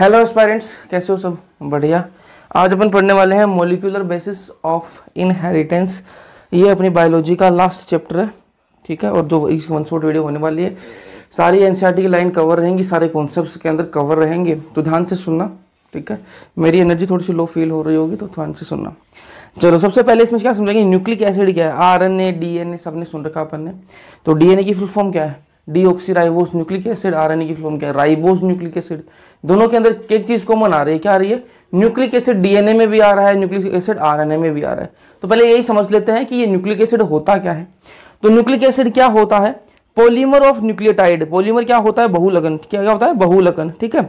Hello स्पेरेंट्स कैसे हो सब बढ़िया आज अपन पढ़ने वाले हैं मोलिकुलर बेसिस ऑफ इनहेरिटेंस ये अपनी बायोलॉजी का लास्ट चैप्टर है ठीक है और जो इसकी वन शॉर्ट वीडियो होने वाली है सारी एन e की लाइन कवर रहेंगी सारे कॉन्सेप्ट्स के अंदर कवर रहेंगे तो ध्यान से सुनना ठीक है मेरी एनर्जी थोड़ी सी लो फील हो रही होगी तो ध्यान से सुनना चलो सबसे पहले इसमें क्या समझेंगे न्यूक्लिक एसिड क्या है आर एन ए सबने सुन रखा अपन ने तो डी एन की फुल फॉर्म क्या है deoxyribose nucleic acid R N A की फुल फॉर्म क्या है राइबोस न्यूक्लिक एसिड दोनों के अंदर एक चीज़ कॉमन आ रही है क्या आ रही है न्यूक्लिक एसिड डीएनए में भी आ रहा है न्यूक्लिक एसिड आरएनए में भी आ रहा है तो पहले यही समझ लेते हैं कि ये न्यूक्लिक एसिड होता क्या है तो न्यूक्लिक एसिड क्या होता है पोलीमर ऑफ न्यूक्लियोटाइड पोलीमर क्या होता है बहुलगन क्या क्या होता है बहुलगन ठीक है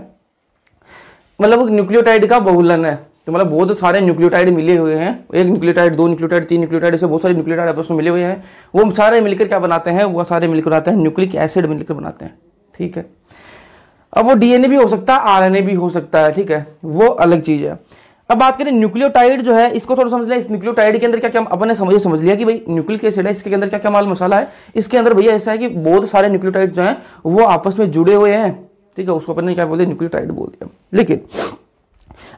मतलब न्यूक्लियोटाइड का बहुलन है तो मतलब बहुत सारे न्यूक्लियोटाइड मिले हुए हैं एक न्यूक्लियोटाइड दो न्यूक्लियोटाइड तीन न्यूक्लियोटाइड ऐसे बहुत सारे न्यूक्लियोटाइड आपस में मिले हुए हैं वो सारे मिलकर क्या बनाते हैं वो सारे मिलकर बनाते हैं न्यूक्लिक एसिड मिलकर बनाते हैं ठीक है अब वो डीएनए भी हो सकता है आरएनए भी हो सकता है ठीक है वो अलग चीज़ है अब बात करें न्यूक्लियोटाइड जो है इसको थोड़ा समझ लिया इस न्यूक्लियोटाइड के अंदर क्या क्या अपने समझ समझ लिया कि भाई न्यूक्लिक एसिड है इसके अंदर क्या क्या माल मसाला है इसके अंदर भैया ऐसा है कि बहुत सारे न्यूक्लियोटाइड जो है वो आपस में जुड़े हुए हैं ठीक है उसको अपने क्या बोलते न्यूक्लियोटाइड बोल दिया लेकिन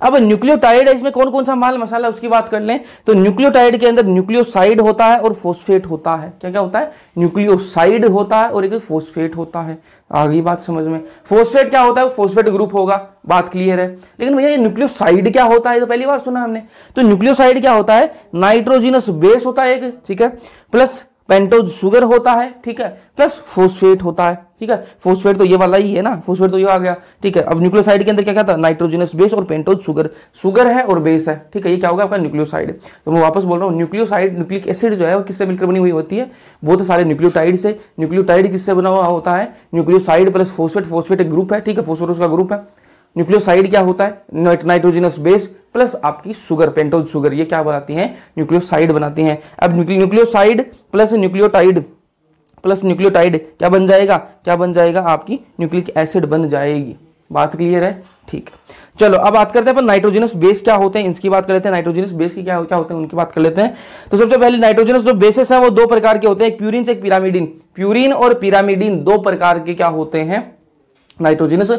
अब न्यूक्लियोटाइड है इसमें कौन कौन सा माल मसाला उसकी बात कर लें तो न्यूक्लियोटाइड के अंदर न्यूक्लियोसाइड होता है और फोस्फेट होता है क्या क्या होता है न्यूक्लियोसाइड होता है और एक फोस्फेट होता है आगे बात समझ में फोस्फेट क्या होता है फोस्फेट ग्रुप होगा बात क्लियर है लेकिन भैया ये न्यूक्लियोसाइड क्या होता है तो पहली बार सुना हमने तो न्यूक्लियोसाइड क्या होता है नाइट्रोजिनस बेस होता है एक ठीक है प्लस पेंटोज शुगर होता है ठीक है प्लस फोस्फेट होता है ठीक है फोस्फेट तो ये वाला ही है ना फोस्फेट तो ये आ गया ठीक है अब न्यूक्लियोसाइड के अंदर क्या क्या था नाइट्रोजनस बेस और पेंटोज शुगर शुगर है और बेस है ठीक है ये क्या होगा आपका न्यूक्लियोसाइड तो मैं वापस बोल रहा हूँ न्यूक्लियोसाइड न्यूक्लिक एसिड जो है वो किससे मिलकर बनी हुई होती है बहुत तो सारे न्यूक्लियोटाइड से न्यूक्लियोटाइड किससे बना हुआ होता है न्यूक्लियोसाइड प्लस फोस्फेट फोस्फेट एक ग्रुप है ठीक है फोस्फोरस का ग्रुप है न्यूक्लियोसाइड क्या होता है नाइट्रोजिनस बेस प्लस आपकी सुगर पेंटोज सुगर ये क्या बनाती है न्यूक्लियोसाइड बनाती हैं अब nucleoside plus nucleotide plus nucleotide क्या बन जाएगा क्या बन जाएगा आपकी न्यूक्लिक एसिड बन जाएगी बात क्लियर है ठीक चलो अब बात करते हैं अपन नाइट्रोजनस बेस क्या होते हैं इसकी बात कर लेते हैं नाइट्रोजनस बेस की क्या क्या होते हैं उनकी बात कर लेते हैं तो सबसे पहले नाइट्रोजनस जो बेसिस है वो दो प्रकार के होते हैं प्यूरिन से पिरामिडिन प्यूरिन और पिरामिडिन दो प्रकार के क्या होते हैं नाइट्रोजनस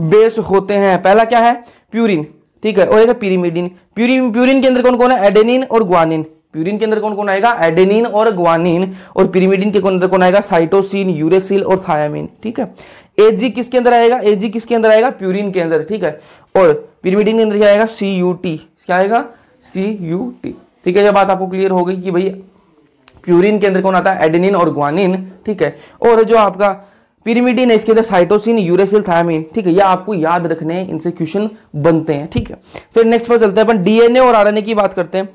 बेस होते हैं पहला क्या है प्यूरिन ठीक है और एक है प्यूरिन प्यूरिन के अंदर कौन कौन है एडेनिन और ग्वानिन प्यूरिन के अंदर कौन कौन आएगा एडेनिन और ग्वानिन और पिरीमिडिन के अंदर कौन आएगा साइटोसिन यूरेसिल और थायामिन ठीक है एजी किसके अंदर आएगा एजी किसके अंदर आएगा प्यूरिन के अंदर ठीक है और पिरीमिडिन के अंदर क्या आएगा सी यू टी क्या आएगा सी यू टी ठीक है यह बात आपको क्लियर हो गई कि भाई प्यूरिन के अंदर कौन आता है एडेनिन और ग्वानिन ठीक है और जो आपका पिरीमिडीन इसके अंदर साइटोसिन यूरेसिल थायमिन ठीक है ये आपको याद रखने इनसे क्वेश्चन बनते हैं ठीक है फिर नेक्स्ट पर चलते हैं अपन डीएनए और आरएनए की बात करते हैं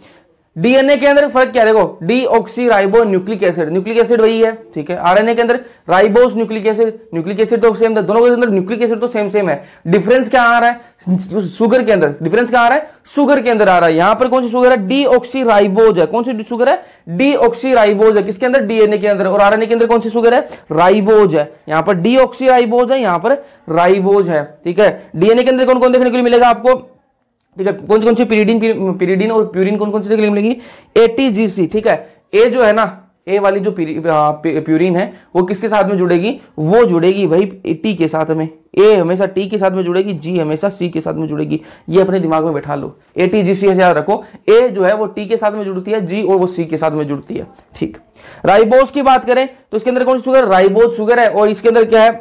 डीएनए के अंदर फर्क क्या देखो deoxyribonucleic acid nucleic acid वही है ठीक है आरएनए के अंदर ribose nucleic acid nucleic acid तो सेम था दोनों के अंदर न्यूक्लिक एसिड तो सेम सेम है डिफरेंस क्या आ रहा है शुगर के अंदर डिफरेंस क्या आ रहा है शुगर के अंदर आ रहा है यहां पर कौन सी शुगर है डी ऑक्सी राइबोज है कौन सी शुगर है डी ऑक्सी राइबोज है किसके अंदर डीएनए के अंदर और आरएनए के अंदर कौन सी शुगर है राइबोज है यहां पर डी ऑक्सी राइबोज है यहां पर राइबोज है ठीक है डीएनए के अंदर कौन कौन देखने को मिलेगा आपको ठीक है कौन सी कौन सी पीरिडीन पीरिडीन और प्यूरिन कौन कौन सी देखने मिलेगी एटीजीसी ठीक है ए जो है ना ए वाली जो प्यूरिन है वो किसके साथ में जुड़ेगी वो जुड़ेगी भाई टी के साथ में ए हमेशा टी के साथ में जुड़ेगी जी हमेशा सी के साथ में जुड़ेगी ये अपने दिमाग में बैठा लो ए टी जी सी याद रखो ए जो है वो टी के साथ में जुड़ती है जी और वो सी के साथ में जुड़ती है ठीक राइबोस की बात करें तो इसके अंदर कौन सी शुगर राइबोस शुगर है और इसके अंदर क्या है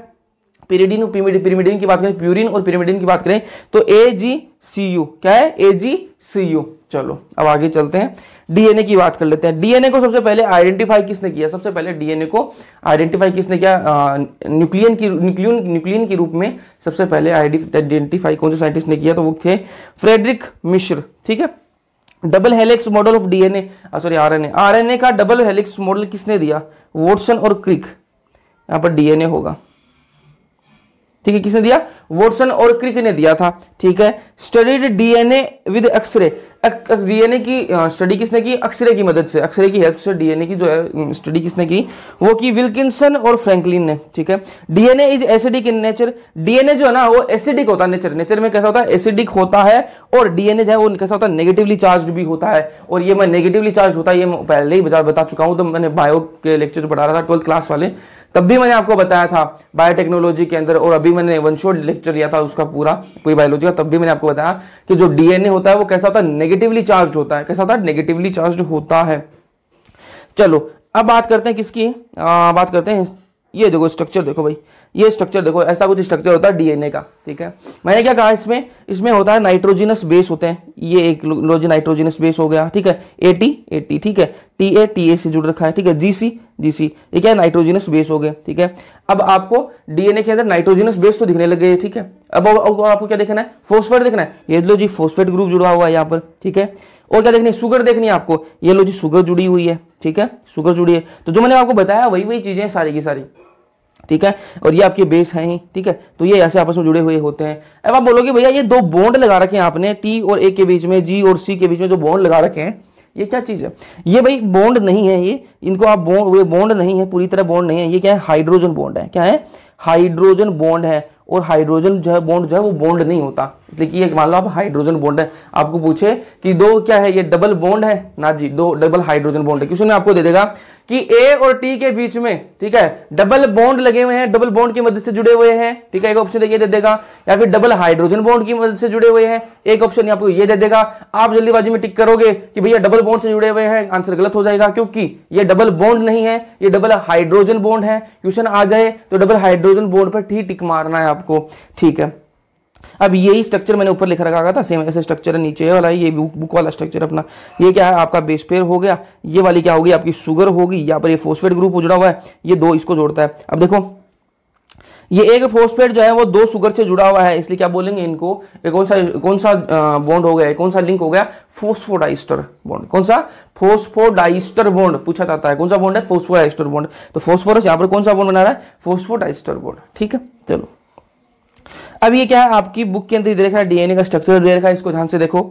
पिरीडिन और पिरीमिडिन की बात करें प्यूरिन और पिरीमिडिन की बात करें तो ए जी सी यू क्या है ए जी सी यू चलो अब आगे चलते हैं डीएनए की बात कर लेते हैं डीएनए को सबसे पहले आइडेंटिफाई किसने किया सबसे पहले डीएनए को आइडेंटिफाई किसने किया न्यूक्लियन की न्यूक्लियन न्यूक्लियन के रूप में सबसे पहले आइडेंटिफाई कौन से साइंटिस्ट ने किया तो वो थे फ्रेडरिक मिश्र ठीक है double helix model of DNA sorry RNA RNA का डबल हेलिक्स मॉडल किसने दिया वोटसन और क्रिक यहां पर डीएनए होगा ठीक है किसने दिया वोटसन और क्रिक ने दिया था ठीक है studied DNA with X ray DNA की हाँ, स्टडी किसने की एक्सरे की मदद से एक्सरे की हेल्प से डीएनए की जो है स्टडी किसने की वो की विल्किसन और फ्रैंकलिन ने ठीक है DNA is acidic in nature DNA जो है ना वो एसिडिक होता है नेचर नेचर में कैसा होता है एसिडिक होता है और डीएनए जो है वो कैसा होता है नेगेटिवली चार्ज भी होता है और ये मैं नेगेटिवली चार्ज होता है ये पहले ही बता चुका हूं तो मैंने बायो के लेक्चर पढ़ा रहा था ट्वेल्थ क्लास वाले तब भी मैंने आपको बताया था बायोटेक्नोलॉजी के अंदर और अभी मैंने वन शोर लेक्चर लिया था उसका पूरा पूरी बायोलॉजी का तब भी मैंने आपको बताया कि जो डीएनए होता है वो कैसा होता है नेगेटिवली चार्ज होता है कैसा होता है नेगेटिवली चार्ज होता है चलो अब बात करते हैं किसकी आ, बात करते हैं ये देखो स्ट्रक्चर देखो भाई ये स्ट्रक्चर देखो ऐसा कुछ स्ट्रक्चर होता है डीएनए का ठीक है मैंने क्या कहा इसमें इसमें होता है नाइट्रोजिनस बेस होते हैं ये एक लोज नाइट्रोजिनस बेस हो गया ठीक है ए टी ए टी ठीक है टी ए टी ए से जुड़ रखा है ठीक है जी सी जी सी ये क्या है नाइट्रोजिनस बेस हो गए ठीक है अब आपको डीएनए के अंदर नाइट्रोजिनस बेस तो दिखने लग गए ठीक है अब आपको क्या देखना है फोस्फेट देखना है ये लो जी फोस्फेट ग्रुप जुड़ा हुआ है यहाँ पर ठीक है और क्या देखनी है शुगर देखनी है आपको ये लो जी शुगर जुड़ी हुई है ठीक है शुगर जुड़ी है तो जो मैंने आपको बताया वही वही चीजें सारी की सारी ठीक है और ये आपके बेस है ही ठीक है तो ये ऐसे आपस में जुड़े हुए होते हैं अब आप बोलोगे भैया ये दो बॉन्ड लगा रखे हैं आपने टी और ए के बीच में जी और सी के बीच में जो बॉन्ड लगा रखे हैं ये क्या चीज़ है ये भाई बॉन्ड नहीं है ये इनको आप बॉन्ड बॉन्ड नहीं है पूरी तरह बॉन्ड नहीं है ये क्या है हाइड्रोजन बॉन्ड है क्या है हाइड्रोजन बॉन्ड है और हाइड्रोजन जो है बॉन्ड जो है वो बॉन्ड नहीं होता इसलिए मान लो आप हाइड्रोजन बॉन्ड है आपको पूछे कि दो क्या है ये डबल बॉन्ड है ना जी दो डबल हाइड्रोजन बॉन्ड है क्वेश्चन आपको दे देगा कि ए और टी के बीच में ठीक है डबल बॉन्ड लगे हुए हैं डबल बॉन्ड की मदद से जुड़े हुए हैं ठीक है एक ऑप्शन ये दे देगा या फिर डबल हाइड्रोजन बॉन्ड की मदद से जुड़े हुए हैं एक ऑप्शन आपको ये दे देगा आप जल्दीबाजी में टिक करोगे कि भैया डबल बॉन्ड से जुड़े हुए हैं आंसर गलत हो जाएगा क्योंकि ये डबल बॉन्ड नहीं है ये डबल हाइड्रोजन बॉन्ड है क्वेश्चन आ जाए तो डबल हाइड्रोजन बॉन्ड पर ठीक टिक मारना है आपको ठीक है अब यही स्ट्रक्चर मैंने ऊपर लिख रखा था सेम ऐसे स्ट्रक्चर है नीचे वाला ये बुक बुक वाला स्ट्रक्चर अपना ये क्या है आपका बेस पेयर हो गया ये वाली क्या होगी आपकी शुगर होगी यहाँ पर ये फोस्फेट ग्रुप जुड़ा हुआ है ये दो इसको जोड़ता है अब देखो ये एक फोस्फेट जो है वो दो शुगर से जुड़ा हुआ है इसलिए क्या बोलेंगे इनको कौन सा कौन सा बॉन्ड हो गया कौन सा लिंक हो गया फोस्फोडाइस्टर बॉन्ड कौन सा फोस्फोडाइस्टर बॉन्ड पूछा जाता है कौन सा बॉन्ड है फोस्फोडाइस्टर बॉन्ड तो फोस्फोरस यहाँ पर कौन सा बॉन्ड बना रहा है फोस्फोडाइस्टर बॉन्ड ठीक है चलो अब ये क्या है आपकी बुक के अंदर देखा है डीएनए का स्ट्रक्चर दे रखा है इसको ध्यान से देखो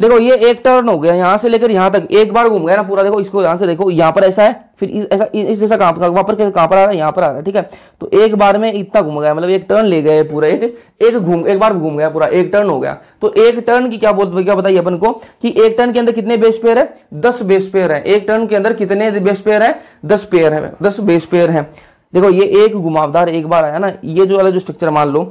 देखो ये एक टर्न हो गया यहां से लेकर यहां तक एक बार घूम गया ना पूरा देखो इसको ध्यान से देखो यहां पर ऐसा है फिर इस ऐसा इस जैसा कहाँ पर कहां पर आ रहा है यहां पर आ रहा है ठीक है तो एक बार में इतना घूम गया मतलब एक टर्न ले गए पूरा एक एक घूम एक बार घूम गया पूरा एक टर्न हो गया तो एक टर्न की क्या बोल क्या बताइए अपन को कि एक टर्न के अंदर कितने बेस पेयर है दस बेस पेयर है एक टर्न के अंदर कितने बेस पेयर है दस पेयर है दस बेस पेयर है देखो ये एक घुमावदार एक बार आया ना ये जो वाला जो स्ट्रक्चर मान लो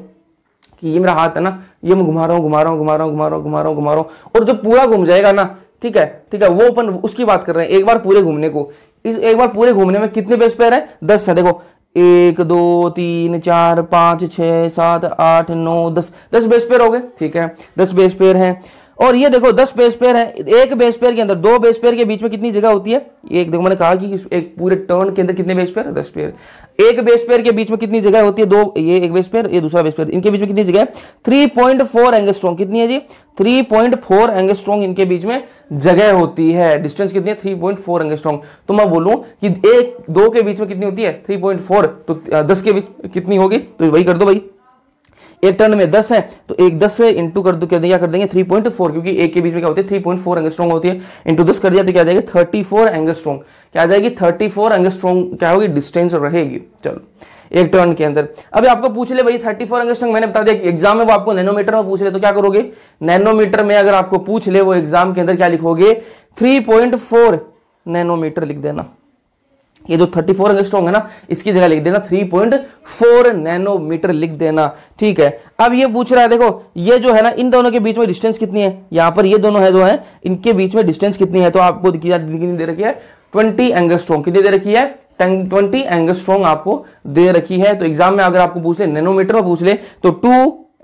कि ये मेरा हाथ है ना ये मैं घुमा रहा हूँ घुमा रहा हूँ घुमा रहा हूँ घुमा रहा हूँ घुमा रहा हूँ घुमा रहा हूँ और जब पूरा घूम जाएगा ना ठीक है ठीक है वो अपन उसकी बात कर रहे हैं एक बार पूरे घूमने को इस एक बार पूरे घूमने में कितने बेस पैर है दस है देखो एक दो तीन चार पाँच छः सात आठ नौ दस दस बेस पेयर हो गए ठीक है दस बेस पेयर हैं और ये देखो दस बेस पेयर है एक बेस पेयर के अंदर दो बेस पेयर के बीच में कितनी जगह होती है एक देखो मैंने कहा कि एक पूरे टर्न के अंदर कितने बेस पेयर है दस पेयर एक बेस पेयर के बीच में कितनी जगह होती है दो ये एक बेस पेयर ये दूसरा बेस पेयर इनके बीच में कितनी जगह है थ्री पॉइंट फोर एंगस्ट्रॉन्ग कितनी है जी थ्री पॉइंट फोर एंगस्ट्रॉन्ग इनके बीच में जगह होती है डिस्टेंस कितनी है थ्री पॉइंट फोर एंगस्ट्रॉन्ग तो मैं बोलूँ कि एक दो के बीच में कितनी होती है थ्री पॉइंट फोर तो दस के बीच कितनी होगी तो वही कर दो भाई एक टर्न में दस है तो एक दस से इंटू कर दो क्या कर देंगे थ्री पॉइंट फोर क्योंकि एक के बीच में क्या होती है three point four angle angstrom होती है इंटू दस कर दिया तो क्या जाएगा थर्टी फोर एंगल एंगस्ट्रॉन्ग क्या जाएगी थर्टी फोर एंगल एंगस्ट्रॉन्ग क्या होगी डिस्टेंस रहेगी चलो एक टर्न के अंदर अभी आपको पूछ ले भाई थर्टी फोर एंगल एंगस्ट्रॉन्ग मैंने बता दिया एग्जाम में वो आपको नैनोमीटर में पूछ ले तो क्या करोगे नैनोमीटर में अगर आपको पूछ ले वो एग्जाम के अंदर क्या लिखोगे थ्री पॉइंट फोर नैनोमीटर लिख देना ये जो 34 फोर एंगस्ट्रॉन्ग है ना इसकी जगह लिख देना 3.4 नैनोमीटर लिख देना ठीक है अब ये पूछ रहा है देखो ये जो है ना इन दोनों के बीच में डिस्टेंस कितनी है यहां पर ये दोनों है जो है इनके बीच में डिस्टेंस कितनी है तो आपको दे रखी है ट्वेंटी एंगस्ट्रॉन्ग कितनी दे रखी है ट्वेंटी एंगस्ट्रॉन्ग आपको दे रखी है तो एग्जाम में अगर आपको पूछ ले नैनोमीटर में पूछ ले तो टू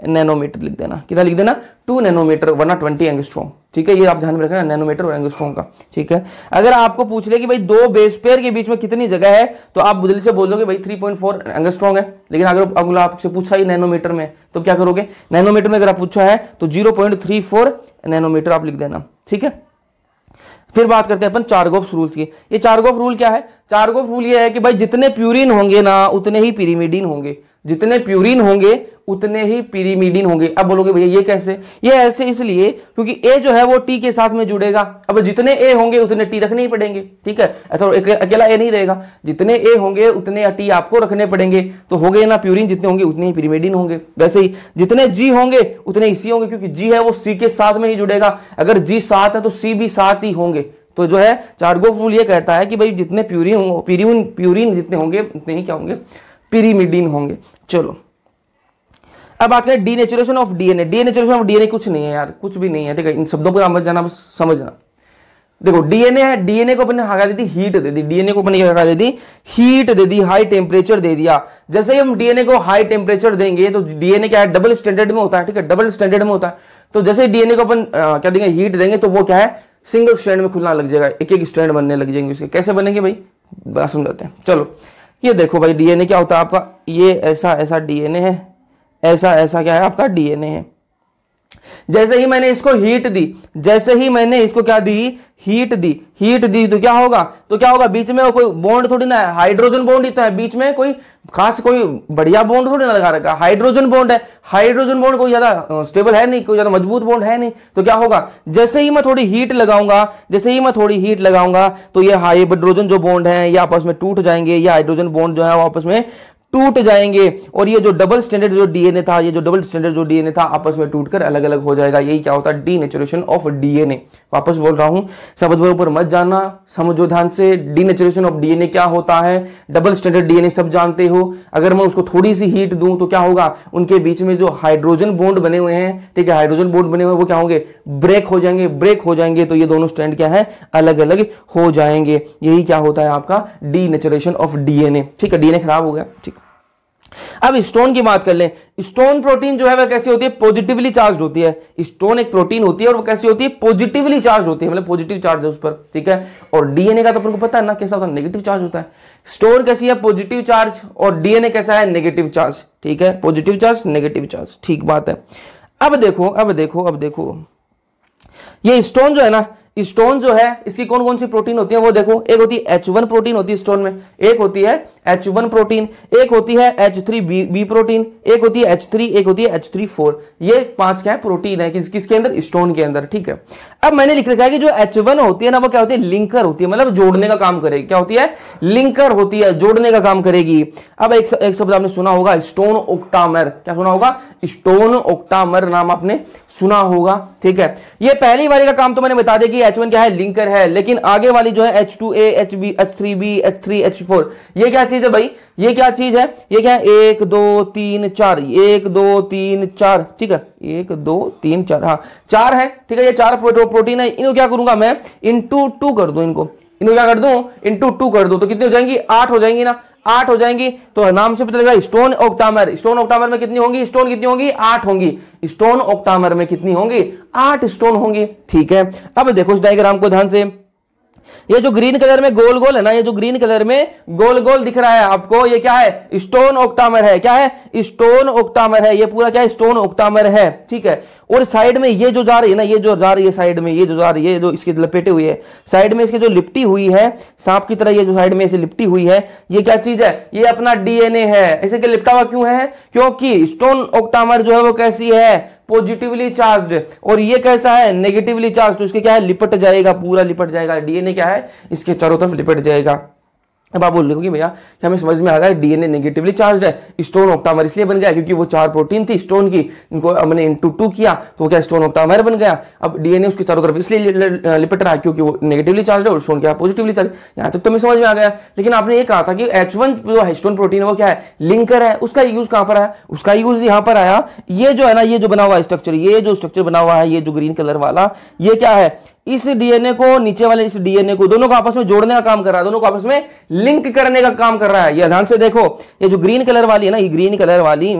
नैनोमीटर लिख देना कितना लिख देना टू नैनोमीटर वरना ट्वेंटी एंगस्ट्रोम ठीक है ये आप ध्यान में रखना नैनोमीटर और एंगस्ट्रोम का ठीक है अगर आपको पूछ ले कि भाई दो बेसपेयर के बीच में कितनी जगह है तो आप बुदल से बोलोगे भाई थ्री पॉइंट फोर एंगस्ट्रोम है लेकिन अगर अगला आपसे पूछा ही नैनोमीटर में तो क्या करोगे नैनोमीटर में अगर आप पूछा है तो zero point three four nanometre आप लिख देना ठीक है फिर बात करते हैं अपन चारगोफ रूल्स की ये चारगोफ रूल क्या है चारगोफ रूल ये है कि भाई जितने प्यूरिन होंगे ना उतने ही पिरीमिडीन होंगे जितने प्यूरिन होंगे उतने ही पीरीमिडीन होंगे अब बोलोगे भैया ये कैसे ये ऐसे इसलिए क्योंकि ए जो है वो टी के साथ में जुड़ेगा अब जितने ए होंगे उतने टी रखने ही पड़ेंगे ठीक है ऐसा अकेला ए नहीं रहेगा जितने ए होंगे उतने टी आपको रखने पड़ेंगे तो हो गए ना प्यूरिन जितने होंगे उतने ही पीरीमिडीन होंगे वैसे ही जितने जी होंगे उतने सी होंगे क्योंकि जी है वो सी के साथ में ही जुड़ेगा अगर जी सात है तो सी भी सात ही होंगे तो जो है चार्गो फूल ये कहता है कि भाई जितने प्यूरिन प्यूरिन प्यूरिन जितने होंगे उतने ही क्या होंगे पिरीमिडीन होंगे चलो अब बात करें denaturation of DNA denaturation of DNA कुछ नहीं है यार कुछ भी नहीं है ठीक है इन शब्दों पर समझ जाना समझना देखो डीएनए है डीएनए को अपने हगा दे दी हीट दे दी डीएनए को अपने हगा दे दी हीट दे दी हाई टेम्परेचर दे दिया जैसे ही हम डीएनए को हाई टेम्परेचर देंगे तो डीएनए क्या है डबल स्टैंडर्ड में होता है ठीक है डबल स्टैंडर्ड में होता है तो जैसे ही डीएनए को अपन क्या देंगे हीट देंगे तो वो क्या है सिंगल स्टैंड में खुलना लग जाएगा एक एक स्टैंड बनने लग जाएंगे उसके कैसे बनेंगे भाई समझाते हैं चलो ये देखो भाई डीएनए क्या होता है आपका ये ऐसा ऐसा डीएनए है ऐसा ऐसा क्या है आपका डीएनए है जैसे ही मैंने इसको हीट दी जैसे ही मैंने इसको क्या दी हीट दी हीट दी तो क्या होगा तो क्या होगा बीच में कोई बॉन्ड थोड़ी ना है हाइड्रोजन बॉन्ड ही तो है बीच में कोई खास कोई बढ़िया बॉन्ड थोड़ी ना लगा रखा हाइड्रोजन बॉन्ड है हाइड्रोजन बॉन्ड कोई ज्यादा स्टेबल है नहीं कोई ज्यादा मजबूत बॉन्ड है नहीं तो क्या होगा जैसे ही मैं थोड़ी हीट लगाऊंगा जैसे ही मैं थोड़ी हीट लगाऊंगा तो ये हाइड्रोजन जो बॉन्ड है ये आपस में टूट जाएंगे ये हाइड्रोजन बॉन्ड जो है वो आपस में टूट जाएंगे और ये जो डबल स्टैंडर्ड जो डीएनए था ये जो डबल स्टैंडर्ड जो डीएनए था आपस में टूटकर अलग अलग हो जाएगा यही क्या होता है डी नेचुरेशन ऑफ डीएनए वापस बोल रहा हूं शब्दों पर मत जाना समझो ध्यान से डी नेचुरेशन ऑफ डीएनए क्या होता है डबल स्टैंडर्ड डीएनए सब जानते हो अगर मैं उसको थोड़ी सी हीट दूं तो क्या होगा उनके बीच में जो हाइड्रोजन बोन्ड बने हुए हैं ठीक है हाइड्रोजन बोन्ड बने हुए वो क्या होंगे ब्रेक हो जाएंगे ब्रेक हो जाएंगे तो ये दोनों स्टैंड क्या है अलग अलग हो जाएंगे यही क्या होता है आपका डी नेचुरेशन ऑफ डीएनए ठीक है डीएनए खराब हो गया ठीक अब स्टोन की बात कर लें स्टोन प्रोटीन जो है वह कैसी होती है पॉजिटिवली चार्ज होती है स्टोन एक प्रोटीन होती है और वो कैसी होती है पॉजिटिवली चार्ज होती है मतलब पॉजिटिव चार्ज है उस पर ठीक है और डीएनए का तो अपन को पता है ना कैसा होता है नेगेटिव चार्ज होता है स्टोन कैसी है पॉजिटिव चार्ज और डीएनए कैसा है नेगेटिव चार्ज ठीक है पॉजिटिव चार्ज नेगेटिव चार्ज ठीक बात है अब देखो अब देखो अब देखो ये स्टोन जो है ना स्टोन जो है इसकी कौन कौन सी प्रोटीन होती है वो देखो एक होती है एच वन प्रोटीन होती है स्टोन में एक होती है एच वन प्रोटीन एक होती है H three B B protein एक होती है एच थ्री एक होती है एच थ्री फोर ये पांच क्या है प्रोटीन है किस किसके अंदर स्टोन के अंदर ठीक है अब मैंने लिख रखा है कि जो H1 होती है ना वो क्या होती है लिंकर होती है मतलब जोड़ने का काम करेगी क्या होती है लिंकर होती है जोड़ने का काम करेगी अब एक, एक शब्द आपने सुना होगा स्टोन ओक्टामर क्या सुना होगा स्टोन ओक्टामर नाम आपने सुना होगा ठीक है ये पहली वाली का काम तो मैंने बता दिया कि एच क्या है लिंकर है लेकिन आगे वाली जो है H two A H B H three B H three H four ये क्या चीज है भाई ये क्या चीज है ये क्या है एक दो तीन चार एक दो तीन चार ठीक है एक दो तीन चार हाँ चार है ठीक है ये चार प्रो, प्रोटीन है इनको क्या करूंगा मैं इंटू टू कर दू इनको इनको क्या कर दू इंटू टू कर दू तो कितनी हो जाएंगी आठ हो जाएंगी ना आठ हो जाएंगी तो नाम से पता स्टोन ऑक्टामर स्टोन ऑक्टामर में कितनी होंगी स्टोन कितनी होंगी आठ होंगी स्टोन ऑक्टामर में कितनी होंगी आठ स्टोन होंगी ठीक है अब देखो इस डायग्राम को ध्यान से ये जो ग्रीन कलर में गोल गोल है ना ये जो ग्रीन कलर में गोल गोल दिख रहा है आपको ये क्या है स्टोन ऑक्टामर है क्या है स्टोन ऑक्टामर है ये पूरा क्या है स्टोन ऑक्टामर है ठीक है और साइड में ये जो जा रही है ना ये जो जा रही है साइड में ये जो जा रही है जो इसके लपेटे हुई है साइड में इसके जो लिपटी हुई है सांप की तरह ये जो साइड में इसे लिपटी हुई है ये क्या चीज है ये अपना डीएनए है ऐसे के लिपटा हुआ क्यों है क्योंकि स्टोन ऑक्टामर जो है वो कैसी है पॉजिटिवली चार्ज और ये कैसा है नेगेटिवली चार्ज उसके क्या है लिपट जाएगा पूरा लिपट जाएगा डीएनए क्या है इसके चारों तरफ लिपट जाएगा अब आप बोल रहे हो कि भैया हमें समझ में आ गया डीएनए नेगेटिवली चार्ज है स्टोन ऑक्टामर इसलिए बन गया क्योंकि वो चार प्रोटीन थी स्टोन की इनको हमने इंटू टू किया तो क्या स्टोन ऑक्टामर बन गया अब डीएनए उसके चारों तरफ इसलिए लिपट रहा है क्योंकि वो नेगेटिवली चार्ज है और स्टोन क्या पॉजिटिवली चार्ज यहाँ तक तो हमें समझ में आ गया लेकिन आपने ये कहा था कि एच जो है स्टोन प्रोटीन वो क्या है लिंकर है उसका यूज कहाँ पर आया उसका यूज यहाँ पर आया ये जो है ना ये जो बना हुआ स्ट्रक्चर ये जो स्ट्रक्चर बना हुआ है ये जो ग्रीन कलर वाला ये क्या है इस डीएनए को नीचे वाले इस डीएनए को दोनों को आपस में जोड़ने का काम कर रहा है दोनों को आपस में लिंक करने का काम कर रहा है ये ध्यान से देखो ये जो ग्रीन कलर वाली है ना ये ग्रीन कलर वाली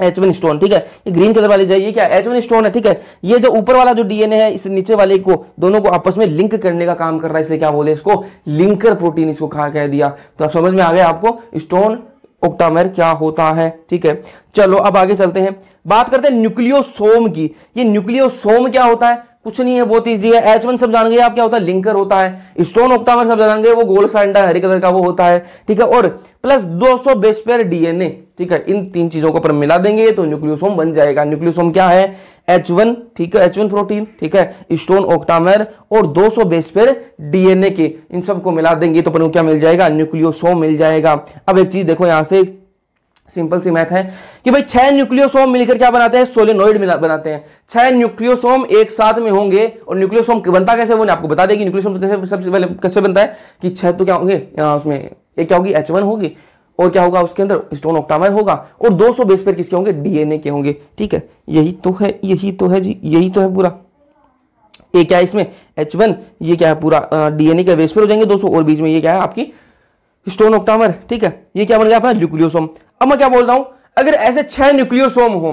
एच वन स्टोन ठीक है ये ग्रीन कलर वाली जाइए क्या एच वन स्टोन है ठीक है ये जो ऊपर वाला जो डीएनए है इस नीचे वाले को दोनों को आपस में लिंक करने का काम कर रहा है इसलिए क्या बोले इसको लिंकर प्रोटीन इसको खा कह दिया तो आप समझ में आ गया आपको स्टोन ओक्टामेर क्या होता है ठीक है चलो अब आगे चलते हैं बात करते हैं न्यूक्लियोसोम की ये न्यूक्लियोसोम क्या होता है कुछ नहीं है बहुत ईजी है एच वन सब जान गए आप क्या होता है लिंकर होता है स्टोन ऑक्टामर सब जान गए वो गोल सेंटर हरे कलर का वो होता है ठीक है और प्लस 200 सौ बेस्पेयर डीएनए ठीक है इन तीन चीजों को पर मिला देंगे तो न्यूक्लियोसोम बन जाएगा न्यूक्लियोसोम क्या है एच वन ठीक है एच वन प्रोटीन ठीक है स्टोन ऑक्टामर और दो सौ बेस्पेयर डीएनए के इन सबको मिला देंगे तो अपन को क्या मिल जाएगा न्यूक्लियोसोम मिल जाएगा अब एक चीज देखो यहां से सिंपल सी मैथ है कि भाई छह न्यूक्लियोसोम मिलकर क्या बनाते हैं सोलेनोइड बनाते हैं छह न्यूक्लियोसोम एक साथ में होंगे और न्यूक्लियोसोम बनता कैसे वो आपको बता देगी न्यूक्लियोसोम कैसे सबसे पहले कैसे बनता है कि छह तो क्या होंगे उसमें एक क्या होगी एच होगी और क्या होगा उसके अंदर स्टोन ऑक्टामर होगा और 200 बेस पेयर किसके होंगे डीएनए के होंगे ठीक है यही तो है यही तो है जी यही तो है पूरा ये क्या है इसमें एच वन ये क्या है पूरा डीएनए के बेस पेयर हो जाएंगे 200 और बीच में ये क्या है आपकी स्टोन ऑक्टामर ठीक है ये क्या बन गया अपना न्यूक्लियोसोम अब मैं क्या बोल रहा हूं अगर ऐसे छह न्यूक्लियर सोम हो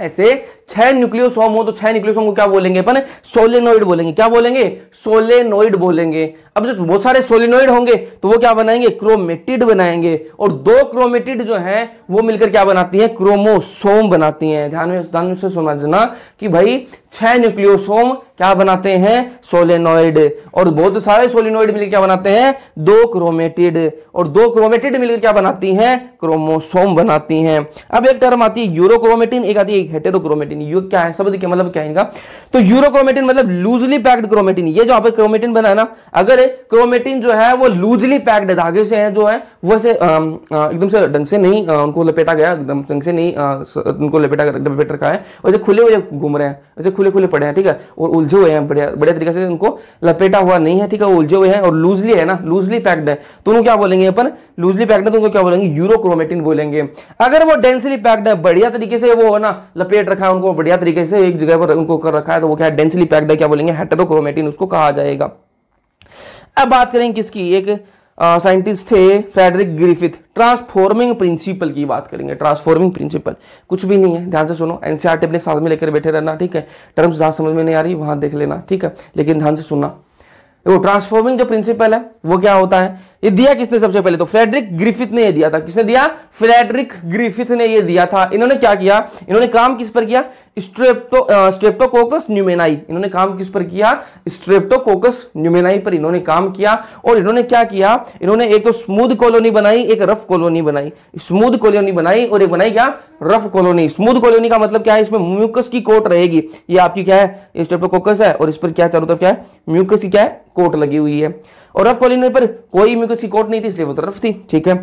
ऐसे छह न्यूक्लियोसोम हो तो छह न्यूक्लियोसोम को क्या बोलेंगे अपन सोलेनोइड बोलेंगे क्या बोलेंगे सोलेनोइड बोलेंगे अब जो बहुत सारे सोलेनोइड होंगे तो वो क्या बनाएंगे क्रोमेटिड बनाएंगे और दो क्रोमेटिड जो हैं वो मिलकर क्या बनाती हैं क्रोमोसोम बनाती हैं ध्यान में ध्यान से समझना कि भाई छह न्यूक्लियोसोम क्या बनाते हैं सोलेनोइड और बहुत सारे सोलेनोइड मिलकर क्या बनाते हैं दो क्रोमेटिड और दो क्रोमेटिड मिलकर क्या बनाती हैं क्रोमोसोम बनाती हैं अब एक टर्म आती है यूरोक्रोमेटिन एक आती है हेटेरोक्रोमेटिन ये क्या है शब्द के मतलब क्या है इनका तो यूरोक्रोमेटिन मतलब लूजली पैक्ड क्रोमेटिन ये जो आप क्रोमेटिन बना है ना अगर क्रोमेटिन जो है वो लूजली पैक्ड धागे से है जो है वो से एकदम से ढंग से नहीं आ, उनको लपेटा गया एकदम ढंग से नहीं आ, स, उनको लपेटा लपेट रखा है वैसे खुले हुए घूम रहे हैं वैसे खुले खुले पड़े हैं ठीक है और उलझे हुए हैं बढ़िया बढ़िया तरीके से उनको लपेटा हुआ नहीं है ठीक है उलझे हुए हैं और लूजली है ना लूजली पैक्ड है तो उनको क्या बोलेंगे अपन लूजली पैक्ड है तो उनको क्या बोलेंगे यूरोक्रोमेटिन बोलेंगे अगर वो डेंसली पैक्ड है बढ़िया तरीके से वो है ना लपेट रखा है उनको बढ़िया तरीके से एक जगह पर उनको कर रखा है तो वो क्या डेंसली पैक्ड है क्या बोलेंगे हेटेरोक्रोमेटिन उसको कहा जाएगा अब बात करें किसकी एक साइंटिस्ट थे फ्रेडरिक ग्रिफिथ ट्रांसफॉर्मिंग प्रिंसिपल की बात करेंगे ट्रांसफॉर्मिंग प्रिंसिपल कुछ भी नहीं है ध्यान से सुनो एनसीआर e अपने साथ में लेकर बैठे रहना ठीक है टर्म्स जहां समझ में नहीं आ रही वहां देख लेना ठीक है लेकिन ध्यान से सुनना देखो ट्रांसफॉर्मिंग जो प्रिंसिपल है वो क्या होता है ये दिया किसने सबसे पहले तो फ्रेडरिक ग्रिफिथ ने ये दिया था किसने दिया फ्रेडरिक ग्रिफिथ ने ये दिया था इन्होंने क्या किया इन्होंने काम किस पर किया स्ट्रेप्टो स्ट्रेप्टोकोकस न्यूमेनाई इन्होंने काम किस पर किया स्ट्रेप्टोकोकस न्यूमेनाई पर इन्होंने काम किया और इन्होंने क्या किया इन्होंने एक तो स्मूद कॉलोनी बनाई एक रफ कॉलोनी बनाई स्मूद कॉलोनी बनाई और एक बनाई क्या रफ कॉलोनी स्मूद कॉलोनी का मतलब क्या है इसमें म्यूकस की कोट रहेगी ये आपकी क्या है स्ट्रेप्टोकोकस है और इस पर क्या चारों तरफ क्या है म्यूकस की क्या है कोट लगी हुई है और रफ कॉलोनी पर कोई इम्यून की कोट नहीं थी इसलिए वो तो रफ थी ठीक है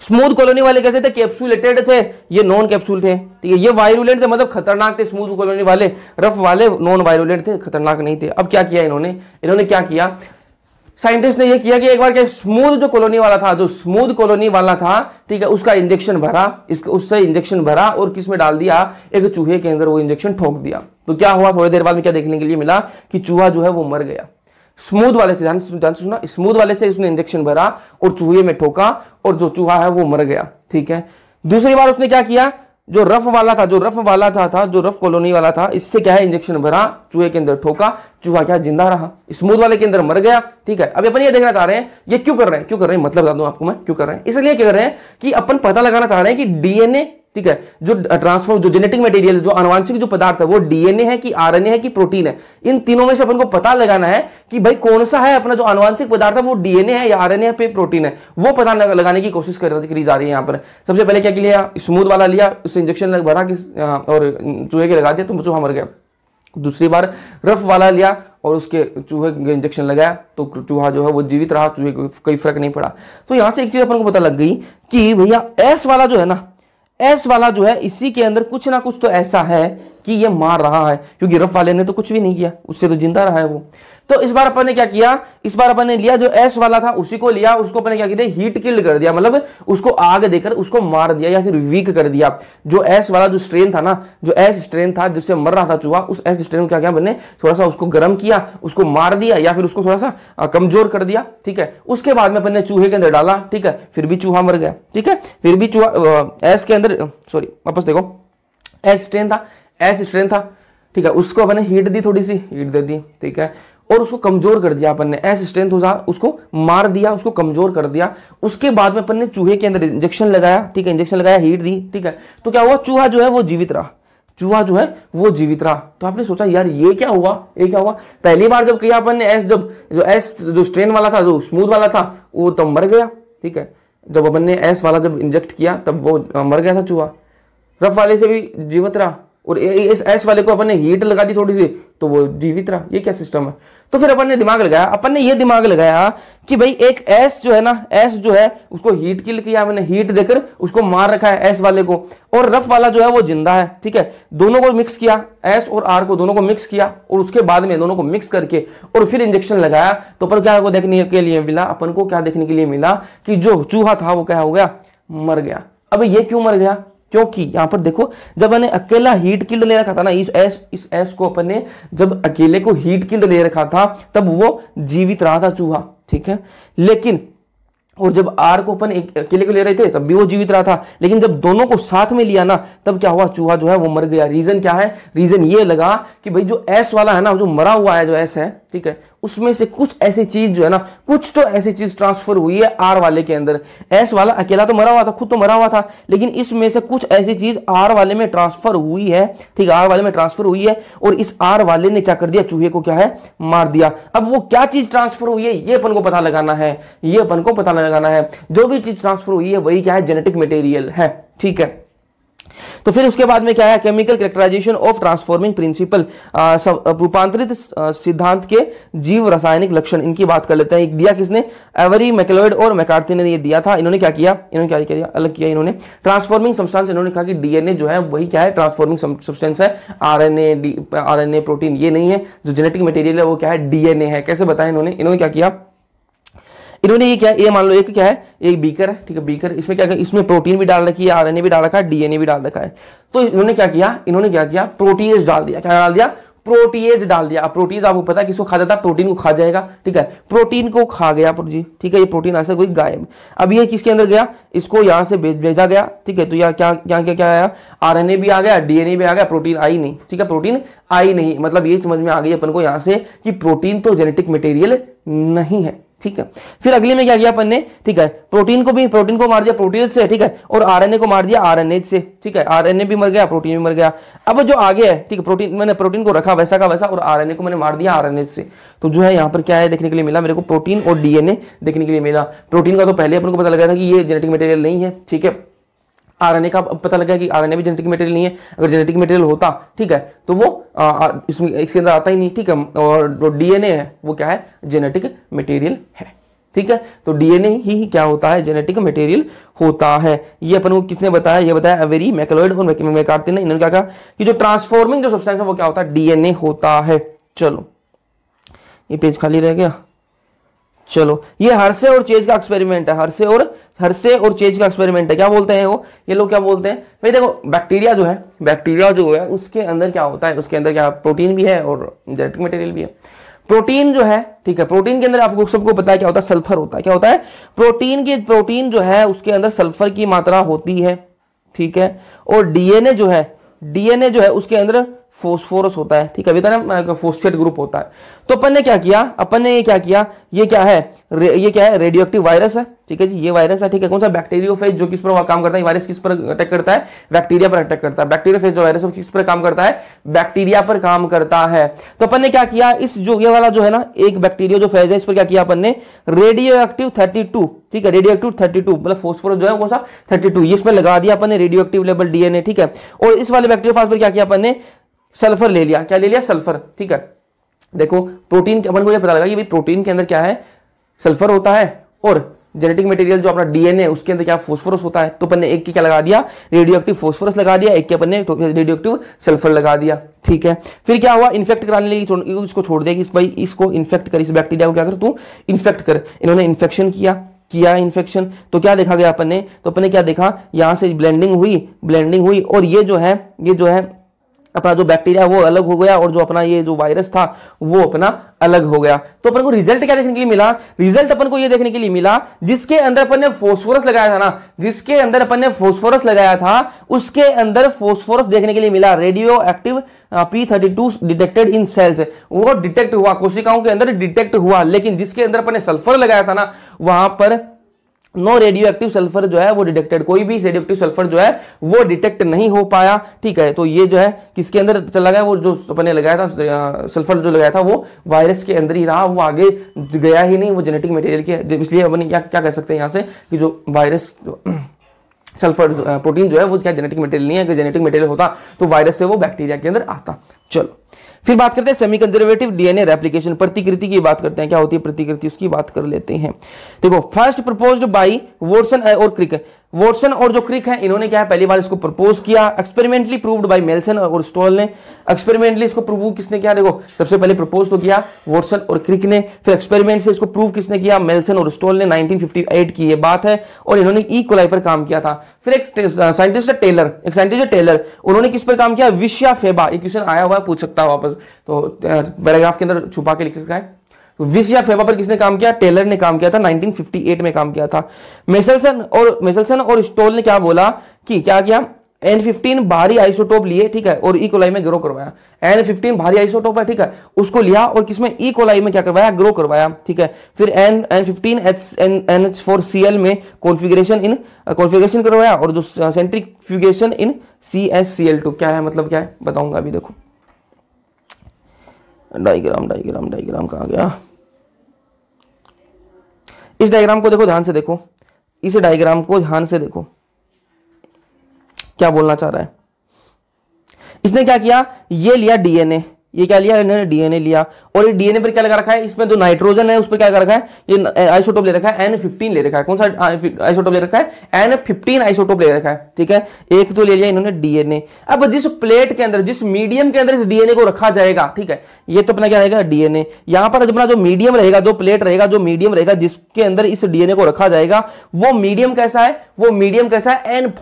स्मूथ कॉलोनी वाले कैसे थे कैप्सुलेटेड थे ये नॉन कैप्सूल थे ठीक है ये वायरुलेंट थे मतलब खतरनाक थे स्मूथ कॉलोनी वाले रफ वाले नॉन वायरुलेंट थे खतरनाक नहीं थे अब क्या किया इन्होंने इन्होंने क्या किया साइंटिस्ट ने ये किया कि एक बार क्या स्मूथ जो कॉलोनी वाला था जो स्मूथ कॉलोनी वाला था ठीक है उसका इंजेक्शन भरा इसका उससे इंजेक्शन भरा और किस में डाल दिया एक चूहे के अंदर वो इंजेक्शन ठोक दिया तो क्या हुआ थोड़ी देर बाद में क्या देखने के लिए मिला कि चूहा जो है वो मर गया स्मूथ वाले से ध्यान सुना स्मूथ वाले से उसने इंजेक्शन भरा और चूहे में ठोका और जो चूहा है वो मर गया ठीक है दूसरी बार उसने क्या किया जो रफ वाला था जो रफ वाला था, था जो रफ कॉलोनी वाला था इससे क्या है इंजेक्शन भरा चूहे के अंदर ठोका चूहा क्या जिंदा रहा स्मूथ वाले के अंदर मर गया ठीक है अभी अपन ये देखना चाह रहे हैं ये क्यों कर रहे हैं क्यों कर रहे हैं मतलब बता दू आपको मैं क्यों कर रहे हैं इसलिए क्या कर रहे हैं कि अपन पता लगाना चाह रहे हैं कि डीएनए ठीक है जो ट्रांसफॉर्म जो जेनेटिक मटेरियल जो अनुवांशिक जो पदार्थ है वो डीएनए है कि आरएनए है कि प्रोटीन है इन तीनों में से अपन को पता लगाना है कि भाई कौन सा है अपना जो अनुवांशिक पदार्थ है वो डीएनए है या आरएनए है प्रोटीन है वो पता लगाने की कोशिश करी जा रही है यहाँ पर सबसे पहले क्या लिया स्मूथ वाला लिया उससे इंजेक्शन भरा कि और चूहे के लगा दिया तो चूहा मर गया दूसरी बार रफ वाला लिया और उसके चूहे इंजेक्शन लगाया तो चूहा जो है वो जीवित रहा चूहे को कोई फर्क नहीं पड़ा तो यहां से एक चीज अपन को पता लग गई कि भैया एस वाला जो है ना एस वाला जो है इसी के अंदर कुछ ना कुछ तो ऐसा है कि ये मार रहा है क्योंकि रफ वाले ने तो कुछ भी नहीं किया उससे तो जिंदा रहा है वो तो इस बार अपन ने क्या किया इस बार अपन ने लिया जो एस वाला था उसी को लिया उसको अपने क्या किया हीट किल्ड कर दिया मतलब उसको आग देकर उसको मार दिया या फिर वीक कर दिया जो एस वाला जो स्ट्रेन था ना जो एस स्ट्रेन था जिससे मर रहा था चूहा उस एस स्ट्रेन को क्या किया मैंने थोड़ा सा उसको गर्म किया उसको मार दिया या फिर उसको थोड़ा सा कमजोर कर दिया ठीक है उसके बाद में अपन ने चूहे के अंदर डाला ठीक है फिर भी चूहा मर गया ठीक है फिर भी चूहा एस के अंदर सॉरी वापस देखो एस स्ट्रेन था ऐसे स्ट्रेंथ था ठीक है उसको अपने हीट दी थोड़ी सी हीट दे दी ठीक है और उसको कमजोर कर दिया अपन ने ऐसे स्ट्रेंथ था उसको मार दिया उसको कमजोर कर दिया उसके बाद में अपन ने चूहे के अंदर इंजेक्शन लगाया ठीक है इंजेक्शन लगाया हीट दी ठीक है तो क्या हुआ चूहा जो है वो जीवित रहा चूहा जो है वो जीवित रहा तो आपने सोचा यार ये क्या हुआ ये क्या हुआ पहली बार जब किया अपन ने एस जब जो एस जो स्ट्रेन वाला था जो स्मूथ वाला था वो तो मर गया ठीक है जब अपन ने एस वाला जब इंजेक्ट किया तब वो मर गया था चूहा रफ वाले से भी जीवित रहा और इस एस वाले को अपन ने हीट लगा दी थोड़ी सी तो वो जीवित रहा ये क्या सिस्टम है तो फिर अपन ने दिमाग लगाया अपन ने ये दिमाग लगाया कि भाई एक एस जो है ना एस जो है उसको हीट किल किया मैंने हीट देकर उसको मार रखा है एस वाले को और रफ वाला जो है वो जिंदा है ठीक है दोनों को मिक्स किया एस और आर को दोनों को मिक्स किया और उसके बाद में दोनों को मिक्स करके और फिर इंजेक्शन लगाया तो अपन क्या को देखने के लिए मिला अपन को क्या देखने के लिए मिला कि जो चूहा था वो क्या हो गया मर गया अब ये क्यों मर गया क्योंकि यहां पर देखो जब मैंने अकेला हीट किल्ड ले रखा था ना इस एस इस एस को अपन ने जब अकेले को हीट किल्ड ले रखा था तब वो जीवित रहा था चूहा ठीक है लेकिन और जब आर को अपन एक अकेले को ले रहे थे तब भी वो जीवित रहा था लेकिन जब दोनों को साथ में लिया ना तब क्या हुआ चूहा जो है वो मर गया रीजन क्या है रीजन ये लगा कि भाई जो एस वाला है ना जो मरा हुआ है जो एस है ठीक है उसमें से कुछ ऐसी चीज जो है ना कुछ तो ऐसी चीज ट्रांसफर हुई है आर वाले के अंदर एस वाला अकेला तो मरा हुआ था खुद तो मरा हुआ था लेकिन इसमें से कुछ ऐसी चीज आर वाले में ट्रांसफर हुई है ठीक है आर वाले में ट्रांसफर हुई है और इस आर वाले ने क्या कर दिया चूहे को क्या है मार दिया अब वो क्या चीज ट्रांसफर हुई है ये अपन को पता लगाना है ये अपन को पता लगाना है जो भी चीज ट्रांसफर हुई है वही क्या है जेनेटिक मटेरियल है ठीक है तो फिर उसके बाद में क्या है chemical characterization of transforming principle रूपांतरित सिद्धांत के जीव रासायनिक लक्षण इनकी बात कर लेते हैं एक दिया किसने एवरी मैकलोइड और मैकार्थी ने ये दिया था इन्होंने क्या किया इन्होंने क्या किया अलग किया इन्होंने ट्रांसफॉर्मिंग सब्सटेंस इन्होंने कहा कि डीएनए जो है वही क्या है ट्रांसफॉर्मिंग सब्सटेंस है आरएनए आरएनए प्रोटीन ये नहीं है जो जेनेटिक मटेरियल है वो क्या है डीएनए है कैसे बताया इन्होंने इन्होंने क्या किया इन्होंने ये क्या ये मान लो एक क्या है एक बीकर है ठीक है बीकर इसमें क्या इसमें प्रोटीन भी डाल रखी है आर भी डाल रखा है डीएनए भी डाल रखा है तो इन्होंने क्या किया इन्होंने क्या किया प्रोटीज डाल दिया क्या डाल दिया प्रोटीज डाल दिया प्रोटीज आपको पता है किसको खा जाता है प्रोटीन को खा जाएगा ठीक है प्रोटीन को खा गया जी ठीक है ये प्रोटीन ऐसा कोई गायब अब ये किसके अंदर गया इसको यहां से भेजा गया ठीक है तो यहाँ क्या क्या क्या क्या आया आरएनए भी आ गया डीएनए भी आ गया प्रोटीन आई नहीं ठीक है प्रोटीन आई नहीं मतलब ये समझ में आ गई अपन को यहां से कि प्रोटीन तो जेनेटिक मटेरियल नहीं है ठीक है फिर अगले में क्या किया अपन ने ठीक है प्रोटीन को भी प्रोटीन को मार दिया प्रोटीन से ठीक है और आरएनए को मार दिया आरएनए से ठीक है आरएनए भी मर गया प्रोटीन भी मर गया अब जो आगे है ठीक है प्रोटीन मैंने प्रोटीन को रखा वैसा का वैसा और आरएनए को मैंने मार दिया आरएनए से तो जो है यहाँ पर क्या है देखने के लिए मिला मेरे को प्रोटीन और डीएनए देखने के लिए मिला प्रोटीन का तो पहले अपन को पता लगा था कि ये जेनेटिक मटेरियल नहीं है ठीक है आरएनए का पता लग गया कि आरएनए भी जेनेटिक मटेरियल नहीं है अगर जेनेटिक मटेरियल होता ठीक है तो वो इसमें इसके अंदर आता ही नहीं ठीक है और जो डीएनए है वो क्या है जेनेटिक मटेरियल है ठीक है तो डीएनए ही क्या होता है जेनेटिक मटेरियल होता है ये अपन को किसने बताया ये बताया अवेरी मैकलोइड और मैकार्ती ने इन्होंने क्या कहा कि जो ट्रांसफॉर्मिंग जो सब्सटेंस है वो क्या होता है डीएनए होता है चलो ये पेज खाली रह गया चलो ये हर्से और चेज का एक्सपेरिमेंट है हर्से और थर्सडे और चेज का एक्सपेरिमेंट है क्या बोलते हैं वो ये लोग क्या बोलते हैं भाई देखो बैक्टीरिया जो है बैक्टीरिया जो है उसके अंदर क्या होता है उसके अंदर क्या प्रोटीन भी है और जेनेटिक मटेरियल भी है प्रोटीन जो है ठीक है प्रोटीन के अंदर आपको सबको पता है क्या होता है सल्फर होता है क्या होता है प्रोटीन के प्रोटीन जो है उसके अंदर सल्फर की मात्रा होती है ठीक है और डीएनए जो है डीएनए जो है उसके अंदर फोस्फोरस होता है ठीक है तो ना फोस्फेट ग्रुप होता है तो अपन ने क्या किया अपन ने ये क्या किया ये क्या है ये क्या है रेडियो एक्टिव वायरस है ठीक है जी ये वायरस है ठीक है कौन सा बैक्टीरियोफेज जो किस पर काम करता है वायरस किस पर अटैक करता है बैक्टीरिया पर अटैक करता है बैक्टीरियोफेज जो वायरस किस पर काम करता है बैक्टीरिया पर काम करता है तो अपन ने क्या किया इस जो ये वाला जो है ना एक बैक्टीरिया जो फेज है इस पर क्या किया अपन ने रेडियो एक्टिव थर्टी टू ठीक है रेडियो एक्टिव थर्टी टू मतलब फोस्फोरस जो है कौन सा थर्टी टू इसमें लगा दिया अपने रेडियो एक्टिव लेवल डीएनए ठीक है और इस वाले बैक्टीरिया पर क्या किया अपने सल्फर ले लिया क्या ले लिया सल्फर ठीक है देखो प्रोटीन अपन को यह पता लगा कि भाई प्रोटीन के अंदर क्या है सल्फर होता है और जेनेटिक मटेरियल जो अपना डीएनए उसके अंदर क्या फोस्फोरस होता है तो अपन ने एक की क्या लगा दिया रेडियो एक्टिव फोस्फोरस लगा दिया एक के अपन ने रेडियो एक्टिव सल्फर लगा दिया ठीक है फिर क्या हुआ इन्फेक्ट कराने लगी इसको छोड़ दिया कि इस भाई इसको इन्फेक्ट कर इस बैक्टीरिया को क्या कर तू इन्फेक्ट कर इन्होंने इन्फेक्शन किया किया इन्फेक्शन तो क्या देखा गया अपन ने तो अपने क्या देखा यहाँ से ब्लेंडिंग हुई ब्लेंडिंग हुई और ये जो है ये जो है अपना जो बैक्टीरिया वो अलग हो गया और जो अपना ये जो वायरस था वो अपना अलग हो गया तो अपन को रिजल्ट क्या देखने के लिए मिला रिजल्ट अपन को ये देखने के लिए मिला जिसके अंदर अपन ने फोस्फोरस लगाया था ना जिसके अंदर अपन ने फोस्फोरस लगाया था उसके अंदर फोस्फोरस देखने के लिए मिला radio active P thirty two detected in cells वो डिटेक्ट हुआ कोशिकाओं के अंदर डिटेक्ट हुआ लेकिन जिसके अंदर अपन ने सल्फर लगाया था ना वहां पर नो रेडियो एक्टिव सल्फर जो है वो डिटेक्टेड कोई भी रेडियो एक्टिव सल्फर जो है वो डिटेक्ट नहीं हो पाया ठीक है तो ये जो है किसके अंदर चला गया वो जो अपने लगाया था सल्फर जो लगाया था वो वायरस के अंदर ही रहा वो आगे गया ही नहीं वो जेनेटिक मटेरियल के इसलिए अपन क्या क्या कह सकते हैं यहाँ से कि जो वायरस सल्फर प्रोटीन जो है वो क्या जेनेटिक मटेरियल नहीं है अगर जेनेटिक मटेरियल होता तो वायरस से वो बैक्टीरिया के अंदर आता चलो फिर बात करते हैं सेमी कंजर्वेटिव डीएनए रेप्लीकेशन प्रतिकृति की बात करते हैं क्या होती है प्रतिकृति उसकी बात कर लेते हैं देखो फर्स्ट प्रपोज्ड बाई वोटसन और क्रिक वॉटसन और जो क्रिक है इन्होंने क्या है पहली बार इसको प्रपोज किया एक्सपेरिमेंटली प्रूव्ड बाय मेलसन और स्टॉल ने एक्सपेरिमेंटली इसको प्रूव किसने किया देखो सबसे पहले प्रपोज तो किया वॉटसन और क्रिक ने फिर एक्सपेरिमेंट से इसको प्रूव किसने किया मेलसन और स्टॉल ने 1958 की ये बात है और इन्होंने ई e. कोलाई पर काम किया था फिर एक साइंटिस्ट है टेलर एक साइंटिस्ट है टेलर उन्होंने किस पर काम किया विश्या फेबा ये क्वेश्चन आया हुआ है पूछ सकता है वापस तो पैराग्राफ के अंदर छुपा के लिख रखा है विश या फेबा पर किसने काम किया टेलर ने काम किया था 1958 में काम किया था मेसलसन और मेसलसन और स्टोल ने क्या बोला कि क्या किया एन फिफ्टीन भारी आइसोटोप लिए ठीक है और ई e कोलाई में ग्रो करवाया एन फिफ्टीन भारी आइसोटोप है ठीक है उसको लिया और किसमें ई e कोलाई में क्या करवाया ग्रो करवाया ठीक है फिर N N fifteen H N N H four C L में कॉन्फ़िगरेशन इन कॉन्फ़िगरेशन करवाया और जो centrifugation in C S C L two क्या है मतलब क्या है बताऊंगा अभी देखो डाइग्राम डाइग्राम डाइग्राम कहा गया इस डायग्राम को देखो ध्यान से देखो इस डायग्राम को ध्यान से देखो क्या बोलना चाह रहा है इसने क्या किया ये लिया डीएनए ये क्या लिया इन्होंने डीएनए लिया और ये डीएनए पर क्या लगा रखा है इसमें जो नाइट्रोजन है उस पर क्या लगा रखा है ये आइसोटोप ले रखा है एन फिफ्टीन ले रखा है कौन सा आइसोटोप ले रखा है एन फिफ्टीन आइसोटोप ले रखा है ठीक है एक तो ले लिया इन्होंने डीएनए अब जिस प्लेट के अंदर जिस मीडियम के अंदर इस डीएनए को रखा जाएगा ठीक है ये तो अपना क्या रहेगा डीएनए यहां पर अपना जो मीडियम रहेगा जो प्लेट रहेगा जो मीडियम रहेगा जिसके अंदर इस डीएनए को रखा जाएगा वो मीडियम कैसा है वो मीडियम कैसा है एन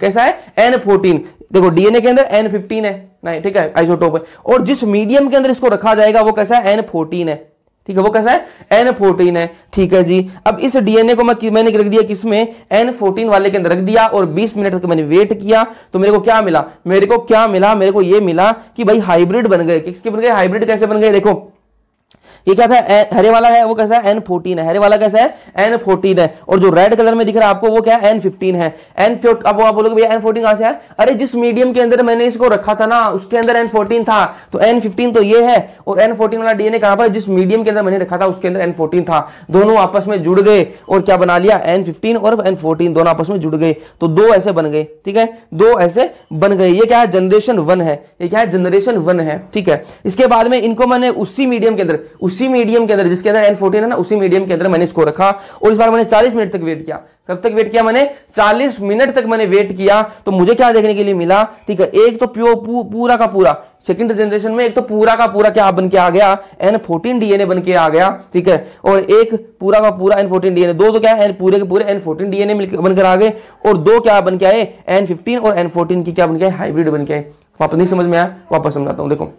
कैसा है एन देखो डीएनए के अंदर एन है नहीं ठीक है आइसोटोप है और जिस मीडियम के अंदर इसको रखा जाएगा वो कैसा है एन फोर्टीन है ठीक है वो कैसा है एन फोर्टीन है ठीक है जी अब इस डीएनए को मैं मैंने रख दिया किसमें एन फोर्टीन वाले के अंदर रख दिया और 20 मिनट तक मैंने वेट किया तो मेरे को क्या मिला मेरे को क्या मिला मेरे को ये मिला कि भाई हाइब्रिड बन गए किसके बन गए हाइब्रिड कैसे बन गए देखो ये क्या था हरे वाला है वो कैसा है एन फोर्टीन है हरे वाला कैसा है एन फोर्टीन है और जो रेड कलर में दिख रहा है आपको वो क्या है एन फिफ्टीन है एन अब आप बोलोगे भैया एन फोर्टीन कहां से है अरे जिस मीडियम के अंदर मैंने इसको रखा था ना उसके अंदर एन फोर्टीन था तो एन फिफ्टीन तो ये है और एन फोर्टीन वाला डीएनए कहां पर जिस मीडियम के अंदर मैंने रखा था उसके अंदर एन फोर्टीन था दोनों आपस में जुड़ गए और क्या बना लिया एन फिफ्टीन और एन फोर्टीन दोनों आपस में जुड़ गए तो दो ऐसे बन गए ठीक है दो ऐसे बन गए ये क्या है जनरेशन वन है ये क्या है जनरेशन वन है ठीक है इसके बाद में इनको मैंने उसी मीडियम के अंदर उसी मीडियम के अंदर जिसके अंदर एन फोर्टीन है ना उसी मीडियम के अंदर मैंने इसको रखा और इस बार मैंने चालीस मिनट तक वेट किया कब तक वेट किया मैंने चालीस मिनट तक मैंने वेट किया तो मुझे क्या देखने के लिए मिला ठीक है एक तो प्योर पू, पूरा का पूरा सेकंड जनरेशन में एक तो पूरा का पूरा क्या बन के आ गया एन फोर्टीन डीएनए बन के आ गया ठीक है और एक पूरा का पूरा एन फोर्टीन डीएनए दो तो क्या है पूरे के पूरे एन फोर्टीन डीएनए बनकर आ गए और दो क्या बन के आए एन फिफ्टीन और एन फोर्टीन की क्या बन के हाइब्रिड बन के आए वापस नहीं समझ में आया वापस समझाता हूँ देखो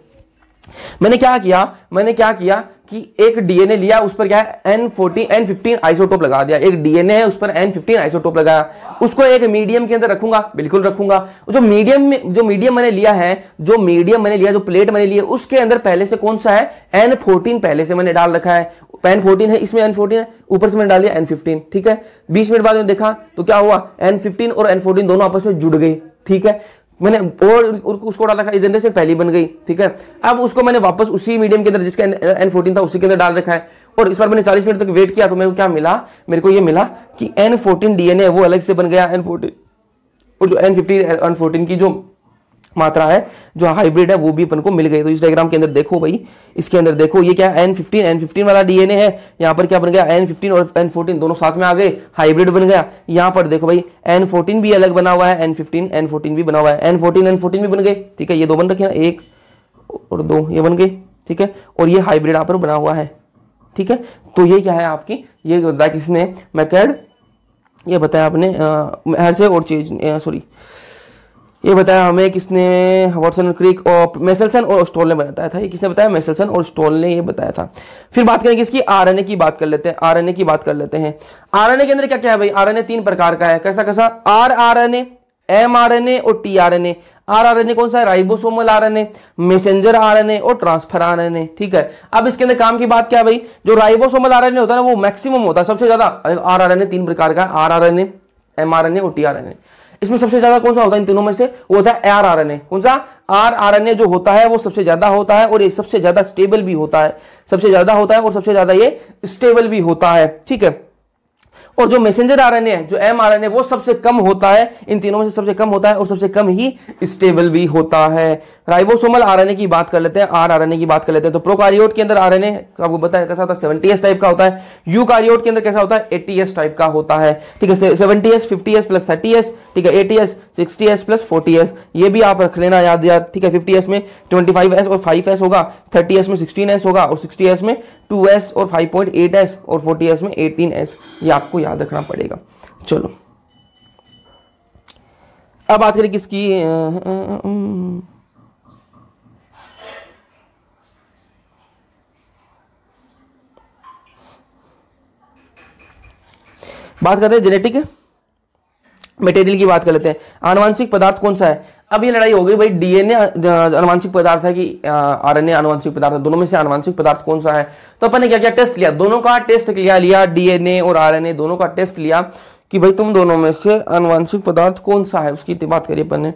मैंने क्या किया मैंने क्या किया कि एक डीएनए लिया उस पर क्या है N forty N fifteen isotope लगा दिया एक डीएनए है उस पर एन फिफ्टीन आइसोटोप लगाया उसको एक मीडियम के अंदर रखूंगा बिल्कुल रखूंगा जो मीडियम में जो मीडियम मैंने लिया है जो मीडियम मैंने लिया जो प्लेट मैंने लिया उसके अंदर पहले से कौन सा है एन फोर्टीन पहले से मैंने डाल रखा है एन फोर्टीन है इसमें एन फोर्टीन है ऊपर से मैंने डाल दिया एन फिफ्टीन ठीक है बीस मिनट बाद में देखा तो क्या हुआ एन फिफ्टीन और एन फोर्टीन दोनों आपस में जुड़ गई ठीक है मैंने और उसको डाल रखा है जनरेशन पहली बन गई ठीक है अब उसको मैंने वापस उसी मीडियम के अंदर जिसका एन फोर्टीन था उसी के अंदर डाल रखा है और इस बार मैंने 40 मिनट तक वेट किया तो मेरे को क्या मिला मेरे को ये मिला कि एन फोर्टीन डीएनए वो अलग से बन गया एन फोर्टीन और जो एन फिफ्टीन एन फोर्टीन की जो मात्रा है जो हाइब्रिड है वो भी अपन को मिल गई तो इस डायग्राम के अंदर देखो भाई इसके अंदर देखो ये क्या एन फिफ्टीन एन फिफ्टीन वाला डीएनए है यहाँ पर क्या बन गया एन फिफ्टीन और एन फोर्टीन दोनों साथ में आ गए हाइब्रिड बन गया यहाँ पर देखो भाई एन फोर्टीन भी अलग बना हुआ है एन फिफ्टीन एन फोर्टीन भी बना हुआ है एन फोर्टीन एन फोर्टीन भी बन गए ठीक है ये दो बन रखे ना एक और दो ये बन गए ठीक है और ये हाइब्रिड यहाँ पर बना हुआ है ठीक है तो ये क्या है आपकी ये किसने मैकेड ये बताया आपने हर से और चीज सॉरी ये बताया हमें किसने वॉटसन क्रिक और मेसलसन और स्टोल ने बताया था ये किसने बताया मेसलसन और स्टोल ने ये बताया था फिर बात करेंगे इसकी आरएनए की बात कर लेते हैं आरएनए की बात कर लेते हैं आरएनए के अंदर क्या क्या है भाई आरएनए तीन प्रकार का है कैसा कैसा आर आरएनए एमआरएनए और टीआरएनए आरआरएनए कौन सा है राइबोसोमल आरएनए मैसेंजर आरएनए और ट्रांसफर आरएनए ठीक है अब इसके अंदर काम की बात क्या है भाई जो राइबोसोमल आरएनए होता है ना वो मैक्सिमम होता है सबसे ज्यादा आरआरएनए तीन प्रकार का आरआरएनए एमआरएनए और टीआरएनए इसमें सबसे ज्यादा कौन सा होता है इन तीनों में से वो होता है आर आर एन ए कौन सा आर आर एन ए जो होता है वो सबसे ज्यादा होता है और ये सबसे ज्यादा स्टेबल भी होता है सबसे ज्यादा होता है और सबसे ज्यादा ये स्टेबल भी होता है ठीक है और जो आर एन ए जो एम ए वो सबसे कम होता है इन तीनों में से सबसे कम होता है और सबसे कम ही स्टेबल भी होता है राइबोसोमल ए की बात कर लेते हैं आर ए की बात कर लेते हैं तो प्रोकारियोट के अंदर ए आपको बताया कैसा होता है सेवेंटी टाइप का होता है यू के अंदर कैसा होता है एस टाइप का होता है ठीक है seventy S fifty S plus thirty S ठीक है eighty S sixty S plus forty S ये भी आप रख लेना याद यार ठीक है फिफ्टी एस में ट्वेंटी फाइव एस और फाइव एस होगा थर्टी एस में सिक्सटीन एस होगा और सिक्सटी एस में टू एस और फाइव पॉइंट एट एस और फोर्टी एस में एटीन एस ये आपको याद रखना पड़ेगा चलो अब बात करें किसकी बात करते हैं जेनेटिक मटेरियल की बात कर लेते हैं आनुवांशिक पदार्थ कौन सा है अब ये लड़ाई हो गई भाई डीएनए अनुवांशिक पदार्थ है कि आरएनए अनुवांशिक पदार्थ दोनों में से अनुवांशिक पदार्थ कौन सा है तो अपन ने क्या क्या टेस्ट लिया दोनों का टेस्ट लिया लिया डीएनए और आरएनए दोनों का टेस्ट लिया कि भाई तुम दोनों में से अनुवांशिक पदार्थ कौन सा है उसकी बात करिए अपन ने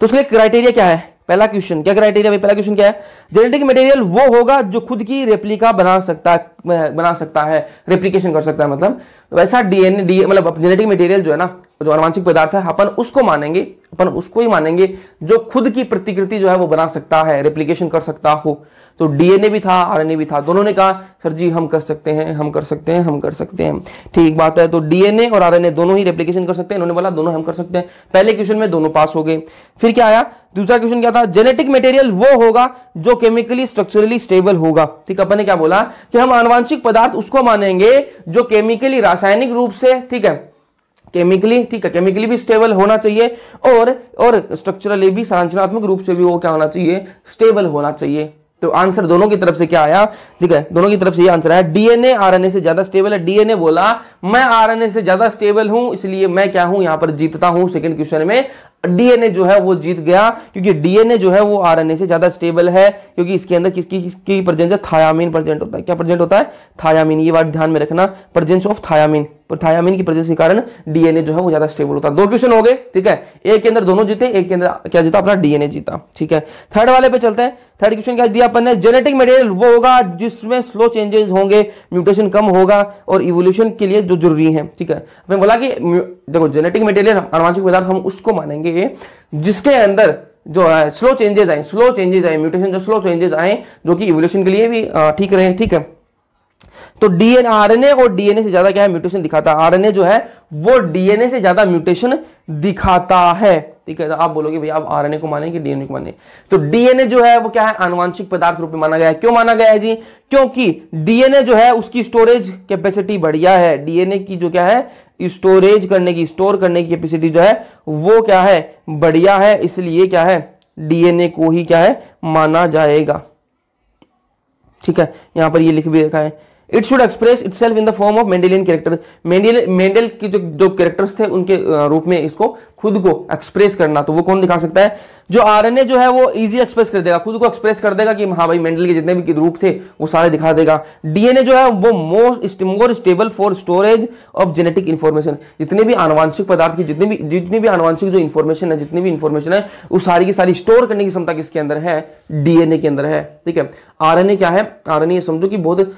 तो उसके क्राइटेरिया क्या है पहला क्वेश्चन क्या क्राइटेरिया भाई पहला क्वेश्चन क्या है जेनेटिक मटेरियल वो होगा जो खुद की रेप्लिका बना सकता बना सकता है रेप्लिकेशन कर सकता है मतलब वैसा डीएनए डी मतलब जेनेटिक मटेरियल जो है ना जो अनुवांशिक पदार्थ है अपन उसको मानेंगे अपन उसको ही मानेंगे जो खुद की प्रतिकृति जो है वो बना सकता है रेप्लीकेशन कर सकता हो तो डीएनए भी था आरएनए भी था दोनों ने कहा सर जी हम कर सकते हैं हम कर सकते हैं हम कर सकते हैं ठीक बात है तो डीएनए और आरएनए दोनों ही रेप्लीकेशन कर सकते हैं इन्होंने बोला दोनों हम कर सकते हैं पहले क्वेश्चन में दोनों पास हो गए फिर क्या आया दूसरा क्वेश्चन क्या था जेनेटिक मटेरियल वो होगा जो केमिकली स्ट्रक्चरली स्टेबल होगा ठीक अपन ने क्या बोला कि हम आनुवांशिक पदार्थ उसको मानेंगे जो केमिकली रासायनिक रूप से ठीक है केमिकली ठीक है केमिकली भी स्टेबल होना चाहिए और और स्ट्रक्चरली भी संरचनात्मक रूप से भी वो क्या होना चाहिए स्टेबल होना चाहिए तो आंसर दोनों की तरफ से क्या आया ठीक है दोनों की तरफ से ये आंसर आया डीएनए आरएनए से ज्यादा स्टेबल है डीएनए बोला मैं आरएनए से ज्यादा स्टेबल हूं इसलिए मैं क्या हूं यहां पर जीतता हूं सेकंड क्वेश्चन में डीएनए जो है वो जीत गया क्योंकि डीएनए जो है वो आरएनए से ज्यादा स्टेबल है क्योंकि इसके अंदर किसकी किसकी प्रेजेंस है थायामिन प्रेजेंट होता है क्या प्रेजेंट होता है थायामिन ये बात ध्यान में रखना प्रेजेंस ऑफ थायामिन थायामिन की प्रेजेंस के कारण डीएनए जो है वो ज्यादा स्टेबल होता है दो क्वेश्चन हो गए ठीक है एक के अंदर दोनों जीते एक के अंदर क्या जीता अपना डीएनए जीता ठीक है थर्ड वाले पे चलते हैं थर्ड क्वेश्चन क्या दिया अपन ने जेनेटिक मटेरियल वो होगा जिसमें स्लो चेंजेस होंगे म्यूटेशन कम होगा और इवोल्यूशन के लिए जो जरूरी है ठीक है बोला कि देखो जेनेटिक मटेरियल अनुवांशिक पदार्थ हम उसको मानेंगे कि ये जिसके अंदर जो है स्लो चेंजेस आए स्लो चेंजेस आए म्यूटेशन जो स्लो चेंजेस आए जो कि इवोल्यूशन के लिए भी ठीक रहे ठीक है तो डीएनए आरएनए और डीएनए से ज्यादा क्या है म्यूटेशन दिखाता है आरएनए जो है वो डीएनए से ज्यादा म्यूटेशन दिखाता है ठीक है तो आप बोलोगे भैया आप आरएनए को माने कि डीएनए को माने तो डीएनए जो है वो क्या है अनुवांशिक पदार्थ रूप में माना गया है क्यों माना गया है जी क्योंकि डीएनए जो है उसकी स्टोरेज कैपेसिटी बढ़िया है डीएनए की जो क्या है स्टोरेज करने की स्टोर करने की कैपेसिटी जो है वो क्या है बढ़िया है इसलिए क्या है डीएनए को ही क्या है माना जाएगा ठीक है यहां पर ये लिख भी रखा है it should express itself in the form of Mendelian character Mendel Mendel की जो जो कैरेक्टर्स थे उनके रूप में इसको खुद को एक्सप्रेस करना तो वो कौन दिखा सकता है जो आरएनए जो है वो इजी एक्सप्रेस कर देगा खुद को एक्सप्रेस कर देगा कि हाँ भाई मेंडल के जितने भी रूप थे वो सारे दिखा देगा डीएनए जो है वो most more stable for storage of genetic information जितने भी आनुवांशिक पदार्थ की जितने भी जितनी भी आनुवांशिक जो इन्फॉर्मेशन है जितनी भी इन्फॉर्मेशन है वो सारी की सारी स्टोर करने की क्षमता किसके अंदर है डीएनए के अंदर है ठीक है आर क्या है आर समझो कि बहुत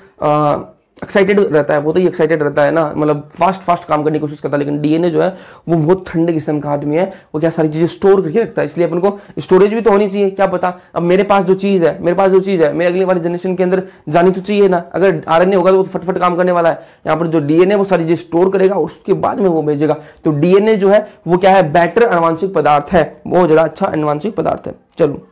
एक्साइटेड रहता है वो तो ही एक्साइटेड रहता है ना मतलब फास्ट फास्ट काम करने की कोशिश करता है लेकिन डीएनए जो है वो बहुत ठंडे किस्म का आदमी है वो क्या सारी चीज़ें स्टोर करके रखता है इसलिए अपन को स्टोरेज भी तो होनी चाहिए क्या पता अब मेरे पास जो चीज़ है मेरे पास जो चीज़ है मेरे अगले वाली जनरेशन के अंदर जानी तो चाहिए ना अगर आर होगा तो वो तो फटफट काम करने वाला है यहाँ पर जो डीएनए वो सारी चीज़ें स्टोर करेगा और उसके बाद में वो भेजेगा तो डीएनए जो है वो क्या है बेटर अनुवांशिक पदार्थ है बहुत ज़्यादा अच्छा अनुवांशिक पदार्थ है चलो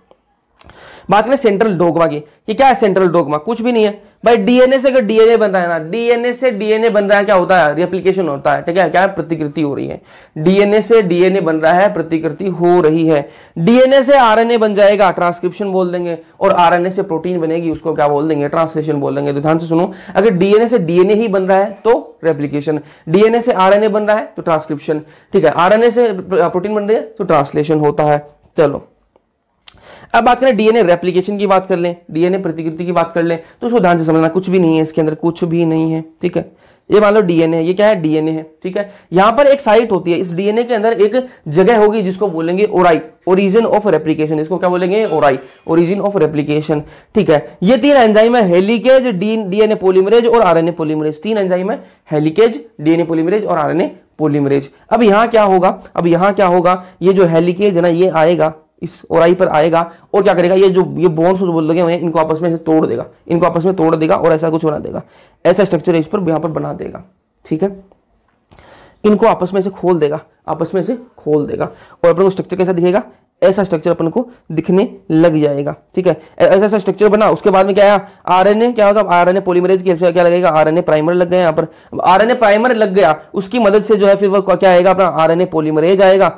बात करें सेंट्रल डोगमा की कि क्या है सेंट्रल डोगमा कुछ भी नहीं है भाई डीएनए से अगर डीएनए बन रहा है ना डीएनए से डीएनए बन रहा है क्या होता है रिप्लीकेशन होता है ठीक है क्या प्रतिकृति हो रही है डीएनए से डीएनए बन रहा है प्रतिकृति हो रही है डीएनए से आरएनए बन जाएगा ट्रांसक्रिप्शन बोल देंगे और आरएनए से प्रोटीन बनेगी उसको क्या बोल देंगे ट्रांसलेशन बोल देंगे तो ध्यान से सुनो अगर डीएनए से डीएनए ही बन रहा है तो रेप्लीकेशन डीएनए से आरएनए बन रहा है तो ट्रांसक्रिप्शन ठीक है आरएनए से प्रोटीन बन रही है तो ट्रांसलेशन होता है चलो अब बात करें डीएनए रेप्लीकेशन की बात कर लें डीएनए प्रतिकृति की बात कर लें तो उसको ध्यान से समझना कुछ भी नहीं है इसके अंदर कुछ भी नहीं है ठीक है ये मान लो डीएनए ये क्या है डीएनए है ठीक है यहां पर एक साइट होती है इस डीएनए के अंदर एक जगह होगी जिसको बोलेंगे ओराई ओरिजिन ऑफ रेप्लीकेशन इसको क्या बोलेंगे ओराई ओरिजिन ऑफ रेप्लीकेशन ठीक है ये तीन एंजाइम है हेलिकेज डीएनए पोलिमरेज और आरएनए पोलिमरेज तीन एंजाइम है हेलिकेज डीएनए पोलिमरेज और आरएनए पोलिमरेज अब यहां क्या होगा अब यहां क्या होगा ये जो हेलिकेज है ना ये आएगा इस ओराई पर आएगा और क्या करेगा ये जो ये बोन्स जो लगे हुए हैं इनको आपस में तोड़ देगा इनको आपस में तोड़ देगा और ऐसा कुछ बना देगा ऐसा स्ट्रक्चर इस पर यहाँ पर बना देगा ठीक है इनको आपस में से खोल देगा आपस में से खोल देगा और अपन को स्ट्रक्चर कैसा दिखेगा ऐसा स्ट्रक्चर अपन को दिखने लग जाएगा ठीक है ऐसा ऐसा स्ट्रक्चर बना उसके बाद में क्या आया आरएनए क्या होगा आरएनए पॉलीमरेज की क्या लगेगा आरएनए प्राइमर लग गया यहाँ पर आरएनए प्राइमर लग गया उसकी मदद से जो है फिर वो क्या आएगा अपना आर आरएनए पॉलीमरेज आएगा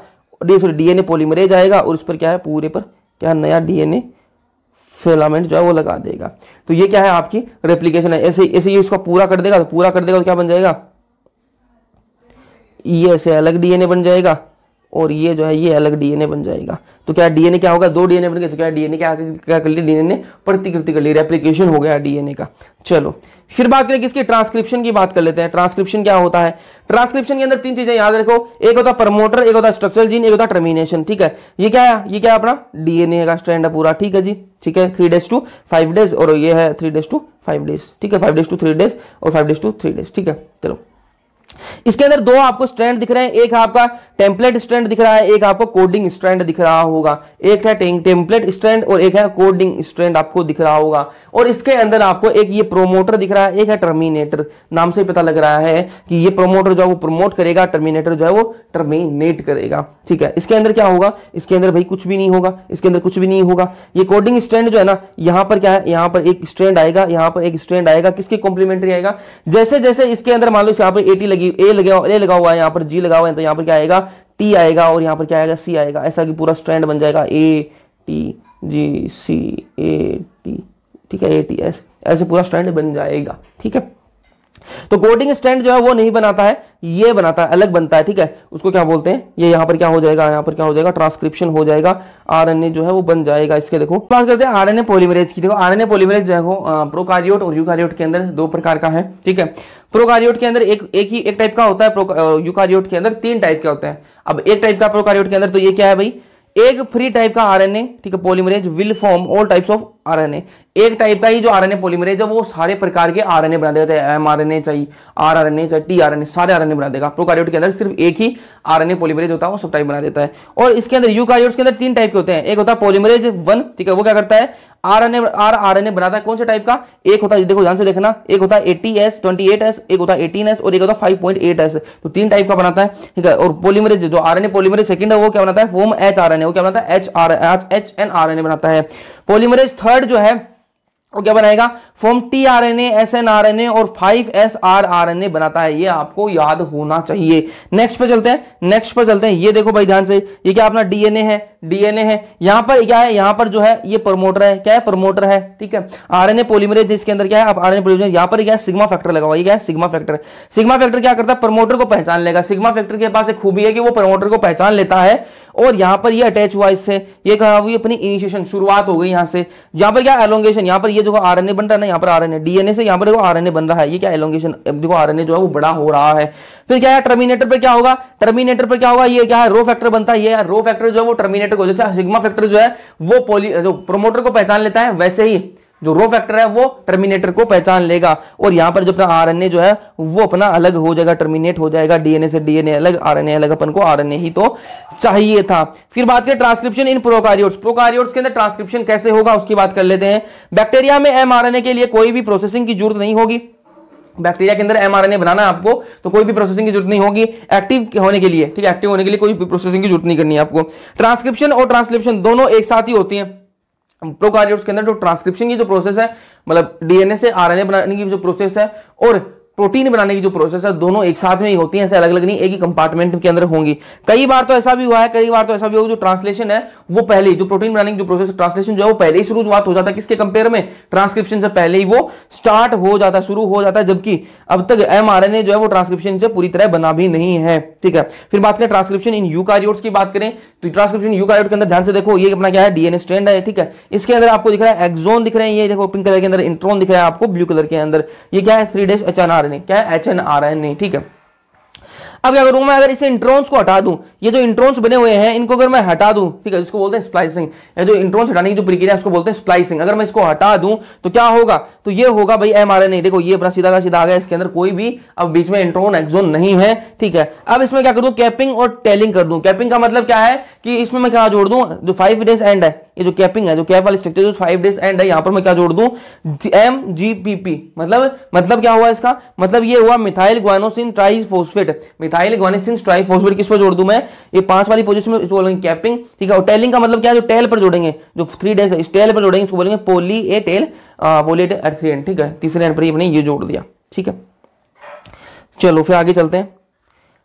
सॉरी डीएनए पॉलीमरेज आएगा और उस पर क्या है पूरे पर क्या नया डीएनए फिलामेंट जो है वो लगा देगा तो ये क्या है आपकी रेप्लीकेशन है ऐसे ऐसे ये उसका पूरा कर देगा तो पूरा कर देगा तो क्या बन जाएगा ये ऐसे अलग डीएनए बन जाएगा और ये जो है ये अलग डीएनए बन जाएगा तो क्या डीएनए क्या होगा दो डीएनए बन गए तो क्या डीएनए क्या क्या कर लिया डीएनए ने प्रतिकृति कर ली रेप्लिकेशन हो गया डीएनए का चलो फिर बात करें किसकी ट्रांसक्रिप्शन की बात कर लेते हैं ट्रांसक्रिप्शन क्या होता है ट्रांसक्रिप्शन के अंदर तीन चीजें याद रखो एक होता प्रमोटर एक होता स्ट्रक्चरल जीन एक होता टर्मिनेशन ठीक है ये क्या है ये क्या है अपना डीएनए का स्ट्रैंड है पूरा ठीक है जी ठीक है three days to five days और ये है three days to five days ठीक है five days to three days और five days to three days ठीक है चलो इसके अंदर दो आपको स्ट्रैंड दिख रहे हैं एक आपका टेम्पलेट स्ट्रैंड दिख रहा है एक आपको कोडिंग स्ट्रैंड दिख रहा होगा एक है टेम्पलेट स्ट्रैंड और एक है कोडिंग स्ट्रैंड आपको दिख रहा होगा और इसके अंदर आपको एक ये प्रोमोटर दिख रहा है एक है टर्मिनेटर नाम से पता लग रहा है कि ये प्रोमोटर जो है वो प्रोमोट करेगा टर्मिनेटर जो है वो टर्मिनेट करेगा ठीक है इसके अंदर क्या होगा इसके अंदर भाई कुछ भी नहीं होगा इसके अंदर कुछ भी नहीं होगा ये कोडिंग स्ट्रैंड जो है ना यहां पर क्या है यहां पर एक स्ट्रैंड आएगा यहां पर एक स्ट्रैंड आएगा किसके कॉम्प्लीमेंट्री आएगा जैसे जैसे इसके अंदर मान लो यहां पर एटी लगी लगा ए लगा हुआ है यहाँ पर जी लगा हुआ है तो यहाँ पर क्या आएगा टी आएगा और यहाँ पर क्या आएगा सी आएगा ऐसा कि पूरा स्ट्रैंड बन जाएगा A T G C A T ठीक है ए टी एस ऐसे पूरा स्टैंड बन जाएगा ठीक है तो कोटिंग स्टैंड जो है वो नहीं बनाता है ये बनाता है अलग बनता है ठीक है उसको क्या बोलते हैं ये यहां पर क्या हो जाएगा यहां पर क्या हो जाएगा ट्रांसक्रिप्शन हो जाएगा आरएनए जो है वो बन जाएगा इसके देखो बात करते हैं आरएनए पॉलीमरेज की देखो आरएनए पॉलीमरेज जो है प्रोकारियोट और यूकारियोट के अंदर दो प्रकार का है ठीक है प्रोकारियोट के अंदर एक एक ही एक टाइप का होता है यूकारियोट के अंदर तीन टाइप के होते हैं अब एक टाइप का प्रोकारियोट के अंदर तो ये क्या है भाई एक फ्री टाइप का आरएनए ठीक है polymerase will form all types of RNA एक टाइप का ही जो आरएनए पॉलीमरेज है वो सारे प्रकार के आरएनए बना देगा चाहे एमआरएनए चाहिए आरआरएनए चाहे टीआरएनए सारे आरएनए बना देगा प्रोकार्योट के अंदर सिर्फ एक ही आरएनए पॉलीमरेज होता है वो सब टाइप बना देता है और इसके अंदर यूकार्योट्स के अंदर तीन टाइप के होते हैं एक होता है पॉलीमरेज वन ठीक है वो क्या करता है आरएनए आर आरएनए बनाता है कौन से टाइप का एक होता है देखो ध्यान से देखना एक होता है eighty S twenty eight S एक होता है एटीन एस और एक होता है फाइव पॉइंट एट एस तो तीन टाइप का बनाता है ठीक है और पोलीमरेज जो आरएनए पोलीमरेज सेकंड है वो क्या बनाता है फोम एच आरएनए वो क्या बनाता है H R H N RNA बनाता है पोलीमरेज थर्ड थर्ड जो है वो क्या बनाएगा form T R N S N R N A और five S R R N A बनाता है ये आपको याद होना चाहिए नेक्स्ट पर चलते हैं नेक्स्ट पर चलते हैं ये देखो भाई ध्यान से ये क्या अपना डीएनए है डीएनए है यहां पर क्या है यहां पर जो है ये प्रमोटर है क्या है प्रमोटर है ठीक है आरएनए पॉलीमरेज इसके अंदर क्या है आप आरएनए पॉलीमरेज यहां पर क्या है सिग्मा फैक्टर लगा हुआ है क्या है सिग्मा फैक्टर सिग्मा फैक्टर क्या करता है प्रमोटर को पहचान लेगा सिग्मा फैक्टर के पास एक खूबी है कि वो प्रमोटर को पहचान लेता है और यहां पर ये अटैच हुआ इससे ये कहा हुई अपनी इनिशिएशन शुरुआत हो गई यहां से यहां पर क्या एलोंगेशन यहां पर ये जो आरएनए बन रहा है ना यहां पर आरएनए डीएनए से यहां पर देखो आरएनए बन रहा है ये क्या एलोंगेशन देखो आरएनए जो है वो बड़ा हो रहा है फिर क्या है टर्मिनेटर पर क्या होगा टर्मिनेटर पर क्या होगा ये क्या है रो फैक्टर बनता है ये रो फैक्टर जो है वो टर्मिनेटर को जैसे सिग्मा फैक्टर जो है वो पोली जो प्रोमोटर को पहचान लेता है वैसे ही जो रो फैक्टर है वो टर्मिनेटर को पहचान लेगा और यहां पर जो अपना आरएनए जो है वो अपना अलग हो जाएगा टर्मिनेट हो जाएगा डीएनए से डीएनए अलग आरएनए अलग अपन को आरएनए ही तो चाहिए था फिर बात करें ट्रांसक्रिप्शन इन प्रोकारियोट्स प्रोकारियोट्स के अंदर ट्रांसक्रिप्शन कैसे होगा उसकी बात कर लेते हैं बैक्टेरिया में एम के लिए कोई भी प्रोसेसिंग की जरूरत नहीं होगी बैक्टीरिया के अंदर एमआरएनए बनाना है आपको तो कोई भी प्रोसेसिंग की जरूरत नहीं होगी एक्टिव होने के लिए ठीक है एक्टिव होने के लिए कोई भी प्रोसेसिंग की जरूरत नहीं करनी है आपको ट्रांसक्रिप्शन और ट्रांसलेप्शन दोनों एक साथ ही होती है प्रोकार्योट्स के अंदर जो ट्रांसक्रिप्शन की जो प्रोसेस है मतलब डीएनए से आरएनए बनाने की जो प्रोसेस है और प्रोटीन बनाने की जो प्रोसेस है दोनों एक साथ में ही होती है ऐसे अलग अलग नहीं एक ही कंपार्टमेंट के अंदर होंगी कई बार तो ऐसा भी हुआ है कई बार तो ऐसा भी हुआ जो ट्रांसलेशन है वो पहले ही जो प्रोटीन बनाने की जो प्रोसेस ट्रांसलेशन जो है वो पहले ही शुरू तो हो जाता है किसके कंपेयर में ट्रांसक्रिप्शन से पहले ही वो स्टार्ट हो जाता शुरू हो जाता है जबकि अब तक एम जो है वो ट्रांसक्रिप्शन से पूरी तरह बना भी नहीं है ठीक है फिर बात करें ट्रांसक्रिप्शन इन यू की बात करें तो ट्रांसक्रिप्शन यू के अंदर ध्यान से देखो ये अपना क्या है डीएनए स्ट्रैंड है ठीक है इसके अंदर आपको दिख रहा है एक्जोन दिख रहे हैं ये देखो पिंक कलर के अंदर इंट्रोन दिख रहा है आपको ब्लू कलर के अंदर ये क्या है थ्री डेज एच नहीं क्या है H N R N A ठीक है अब क्या करूं मैं अगर इसे इंट्रोन्स को हटा दूं ये जो इंट्रोन्स बने हुए हैं इनको अगर मैं हटा दूं ठीक है इसको बोलते हैं स्प्लाइसिंग ये जो इंट्रोन्स हटाने की जो प्रक्रिया है उसको बोलते हैं स्प्लाइसिंग अगर मैं इसको हटा दूं तो क्या होगा तो ये होगा भाई एम आर नहीं देखो ये अपना सीधा का सीधा आ गया इसके अंदर कोई भी अब बीच में इंट्रोन एक्सोन नहीं है ठीक है अब इसमें क्या करूं कैपिंग और टेलिंग कर दूं कैपिंग का मतलब क्या है कि इसमें मैं क्या जोड़ दूं जो फाइव डेज एंड है ये जो कैपिंग है जो कैप वाली स्ट्रक्चर जो फाइव डेज एंड है यहां पर मैं क्या जोड़ दूं एम जी पी पी मतलब मतलब क्या हुआ इसका मतलब ये हुआ methyl guanosine triphosphate methyl guanosine triphosphate किस पर जोड़ दूं मैं ये पांच वाली पोजीशन में इसको बोलेंगे कैपिंग ठीक है और टेलिंग का मतलब क्या है जो टेल पर जोड़ेंगे जो थ्री डेज इस टेल पर जोड़ेंगे इसको बोलेंगे poly A tail poly at three end ठीक है तीसरे एंड पर ये जोड़ दिया ठीक है चलो फिर आगे चलते हैं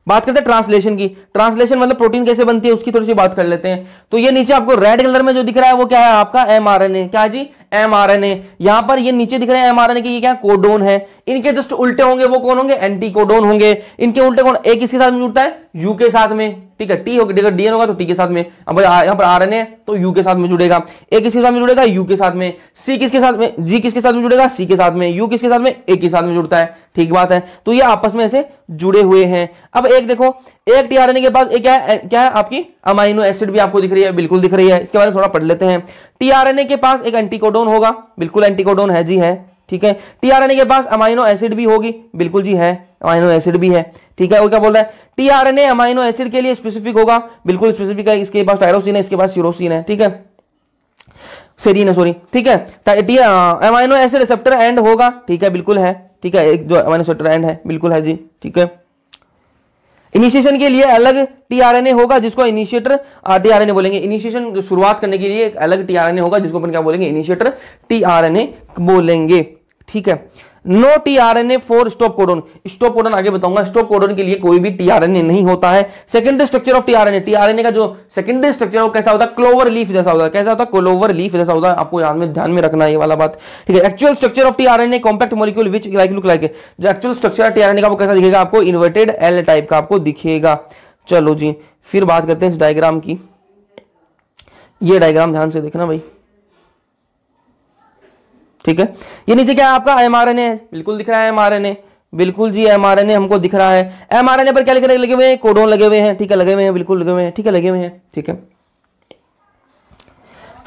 बात करते हैं ट्रांसलेशन की ट्रांसलेशन मतलब प्रोटीन कैसे बनती है उसकी थोड़ी सी बात कर लेते हैं तो ये नीचे आपको रेड कलर में जो दिख रहा है वो क्या है आपका एमआरएनए क्या जी एमआरएनए यहां पर ये नीचे दिख रहे हैं एमआरएनए के ये क्या कोडोन है इनके जस्ट उल्टे होंगे वो कौन होंगे एंटी कोडोन होंगे इनके उल्टे कौन ए किसके साथ में जुड़ता है यू के साथ में ठीक है टी होगा डीएन होगा तो टी के साथ में अब यहाँ पर आर एन ए तो यू के साथ में जुड़ेगा ए किसके साथ में जुड़ेगा यू के साथ में सी किसके साथ में जी किसके साथ में जुड़ेगा सी के साथ में यू किसके साथ में ए के साथ में जुड़ता है ठीक बात है तो ये आपस में ऐसे जुड़े हुए हैं अब एक देखो एक टी आर एन ए के पास एक क्या है क्या है आपकी अमाइनो एसिड भी आपको दिख रही है बिल्कुल दिख रही है इसके बारे में थोड़ा पढ़ लेते हैं टी आर एन ए के पास एक एंटीकोडोन होगा बिल्कुल एंटीकोडोन है जी है ठीक है टी आर के पास अमाइनो एसिड भी होगी बिल्कुल जी है अमाइनो एसिड भी है ठीक है और क्या बोल रहा है T R A amino acid के लिए स्पेसिफिक होगा बिल्कुल स्पेसिफिक है इसके पास टायरोसिन है इसके पास सीरोसिन है ठीक है सेरीन है सॉरी ठीक है अमाइनो एसिड रिसेप्टर एंड होगा ठीक है बिल्कुल है ठीक है एक जो अमाइनो रिसेप्टर एंड है बिल्कुल है जी ठीक है इनिशिएशन के लिए अलग टीआरएनए होगा जिसको इनिशिएटर टीआरएनए बोलेंगे इनिशिएशन शुरुआत करने के लिए अलग टीआरएनए होगा जिसको अपन क्या बोलेंगे इनिशिएटर टीआरएनए बोलेंगे ठीक है no tRNA for stop codon stop codon आगे बताऊंगा स्टॉप कोडोन के लिए कोई भी टीआरएनए नहीं होता है secondary structure of tRNA tRNA का जो सेकेंडरी स्ट्रक्चर वो कैसा होता है क्लोवर लीफ जैसा होता है कैसा होता है क्लोवर लीफ जैसा होता है आपको ध्यान में ध्यान में रखना ये वाला बात ठीक है actual structure of tRNA compact molecule which like look like जो एक्चुअल स्ट्रक्चर टीआरएनए का वो कैसा दिखेगा आपको इन्वर्टेड एल टाइप का आपको दिखेगा चलो जी फिर बात करते हैं इस डायग्राम की ये डायग्राम ध्यान से देखना भाई ठीक है ये नीचे क्या है आपका एम आर एन ए बिल्कुल दिख रहा है एम आर एन ए बिल्कुल जी एम आर एन ए हमको दिख रहा है एम आर एन ए पर क्या लिख रहे लगे हुए हैं कोडोन लगे हुए हैं ठीक है लगे हुए हैं बिल्कुल लगे हुए हैं ठीक है लगे हुए हैं ठीक है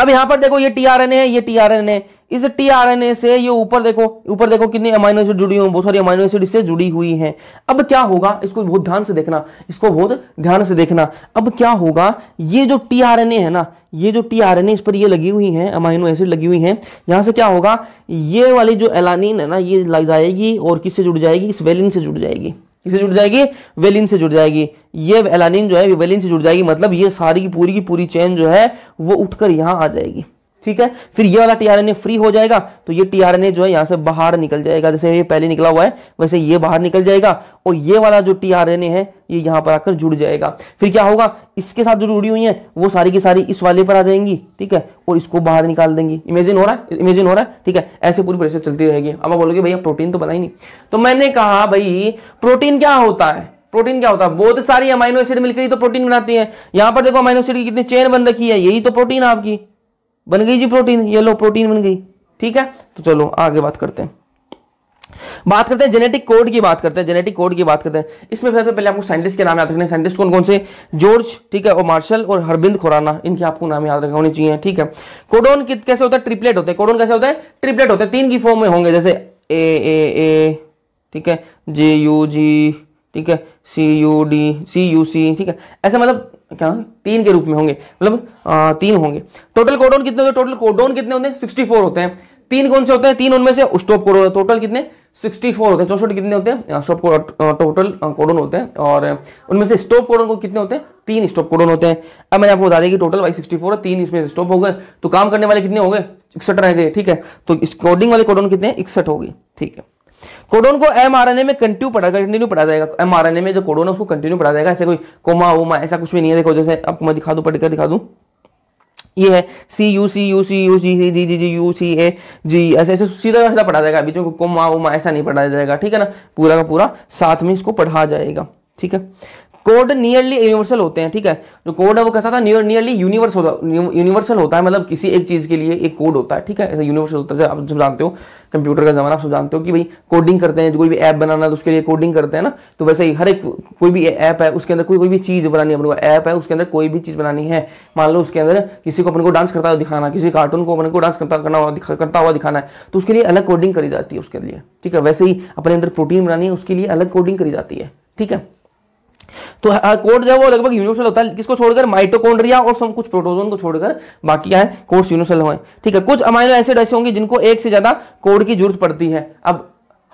अब यहां पर देखो ये टी आर एन ए है ये टी आर एन ए इस टी आर एन ए से ये ऊपर देखो ऊपर देखो कितनी अमाइनो एसिड जुड़ी हुई बहुत सारी अमाइनो एसिड इससे जुड़ी हुई हैं अब क्या होगा इसको बहुत ध्यान से देखना इसको बहुत ध्यान से देखना अब क्या होगा ये जो टी आर एन ए है ना ये जो टी आर एन ए इस पर ये लगी हुई है अमाइनो एसिड लगी हुई है यहां से क्या होगा ये वाली जो एलानिन है ना ये लग जाएगी और किससे जुड़ जाएगी इस वेलिन से जुड़ जाएगी किससे जुड़ जाएगी वेलिन से जुड़ जाएगी ये एलानिन जो है वेलिन से जुड़ जाएगी मतलब ये सारी की पूरी की पूरी चेन जो है वो उठकर यहाँ आ जाएगी ठीक है फिर ये वाला टीआरएनए फ्री हो जाएगा तो ये टीआरएनए जो है यहां से बाहर निकल जाएगा जैसे ये पहले निकला हुआ है वैसे ये बाहर निकल जाएगा और ये वाला जो टीआरएनए है ये यहां पर आकर जुड़ जाएगा फिर क्या होगा इसके साथ जो जुड़ी हुई है वो सारी की सारी इस वाले पर आ जाएंगी ठीक है और इसको बाहर निकाल देंगी इमेजिन हो रहा है इमेजिन हो रहा है ठीक है ऐसे पूरी प्रोसेस चलती रहेगी अब आप बोलोगे भैया प्रोटीन तो बना ही नहीं तो मैंने कहा भाई प्रोटीन क्या होता है प्रोटीन क्या होता है बहुत सारी अमाइनो एसिड मिलकर ही तो प्रोटीन बनाती है यहां पर देखो अमाइनो एसिड की कितनी चेन बन रखी है यही तो प्रोटीन आपकी बन गई जी प्रोटीन येलो प्रोटीन बन गई ठीक है तो चलो आगे बात करते हैं बात करते हैं जेनेटिक कोड की बात करते हैं जेनेटिक कोड की बात करते हैं इसमें सबसे पहले आपको साइंटिस्ट के नाम याद रखने हैं साइंटिस्ट कौन कौन से जॉर्ज ठीक है और मार्शल और हरबिंद खुराना इनके आपको नाम याद रखने होने चाहिए ठीक है कोडोन कैसे होता है ट्रिपलेट होते हैं कोडोन कैसे होता है ट्रिपलेट होते हैं तीन की फॉर्म में होंगे जैसे ए ए ए ठीक है जे यू जी ठीक है C U D C U C ठीक है ऐसे मतलब क्या तीन के रूप में होंगे मतलब तीन होंगे टोटल कोडोन कितने होते हैं टोटल कोडोन कितने होते हैं सिक्सटी फोर होते हैं तीन कौन से होते हैं तीन उनमें से स्टॉप कोडोन टोटल कितने सिक्सटी फोर होते हैं चौसठ कितने होते हैं स्टॉप टोटल कोडोन होते हैं और उनमें से स्टॉप कोडोन को कितने होते हैं तीन स्टॉप कोडोन होते हैं अब मैंने आपको बता दें कि टोटल भाई फोर है तीन इसमें स्टॉप हो गए तो काम करने वाले कितने हो गए इकसठ रह गए ठीक है तो इस कोडिंग वाले कोडोन कितने इकसठ हो गए ठीक है कोडोन को एमआरएनए में कंटिन्यू पढ़ा कंटिन्यू पढ़ा जाएगा ए में जो कोडोन उसको कंटिन्यू पढ़ा जाएगा ऐसे कोई कोमा वोमा ऐसा कुछ भी नहीं है देखो जैसे आपको मैं दिखा दू पढ़कर दिखा दू ये है C U C U C U C C G G G U C A G ऐसे ऐसे सीधा सीधा पढ़ा जाएगा बीच में कोमा वोमा ऐसा नहीं पढ़ा जाएगा ठीक है ना पूरा का पूरा साथ में इसको पढ़ा जाएगा ठीक है कोड नियरली यूनिवर्सल होते हैं ठीक है जो कोड है वो कैसा था नियरली यूनिवर्स होता यूनिवर्सल होता है मतलब किसी एक चीज के लिए एक कोड होता है ठीक है ऐसा यूनिवर्सल होता है आप सब जानते हो कंप्यूटर का जमाना आप सब जानते हो कि भाई कोडिंग करते हैं जो कोई भी ऐप बनाना तो उसके लिए कोडिंग करते हैं ना तो वैसे ही हर एक कोई भी ऐप है उसके अंदर कोई कोई भी चीज बनानी है अपने ऐप है उसके अंदर कोई भी चीज बनानी है मान लो उसके अंदर किसी को अपने को डांस करता हुआ दिखाना किसी कार्टून को अपने को डांस करता करना हुआ करता हुआ दिखाना है तो उसके लिए अलग कोडिंग करी जाती है उसके लिए ठीक है वैसे ही अपने अंदर प्रोटीन बनानी है उसके लिए अलग कोडिंग करी जाती है ठीक है तो कोड जो है वो लगभग यूनिवर्सल होता है किसको छोड़कर माइटोकॉन्ड्रिया और सब कुछ प्रोटोजोन को छोड़कर बाकी क्या है कोर्ट्स यूनिवर्सल हो ठीक है कुछ अमाइनो एसिड ऐसे होंगे जिनको एक से ज्यादा कोड की जरूरत पड़ती है अब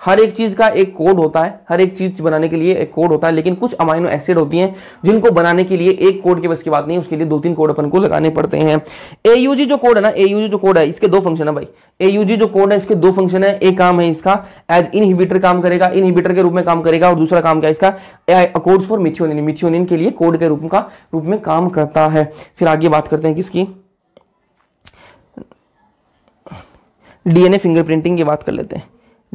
हर एक चीज़ का एक कोड होता है हर एक चीज़ बनाने के लिए एक कोड होता है लेकिन कुछ अमाइनो एसिड होती हैं जिनको बनाने के लिए एक कोड के बस की बात नहीं उसके लिए दो तीन कोड अपन को लगाने पड़ते हैं एयूजी जो कोड है ना एयूजी जो कोड है इसके दो फंक्शन है भाई एयूजी जो कोड है इसके दो फंक्शन है एक काम है इसका एज इनहिबिटर काम करेगा इनहिबिटर के रूप में काम करेगा और दूसरा काम क्या इसका कोड फॉर मिथियोनिन मिथियोनिन के लिए कोड के रूप का रूप में काम करता है फिर आगे बात करते हैं किसकी डीएनए फिंगरप्रिंटिंग की बात कर लेते हैं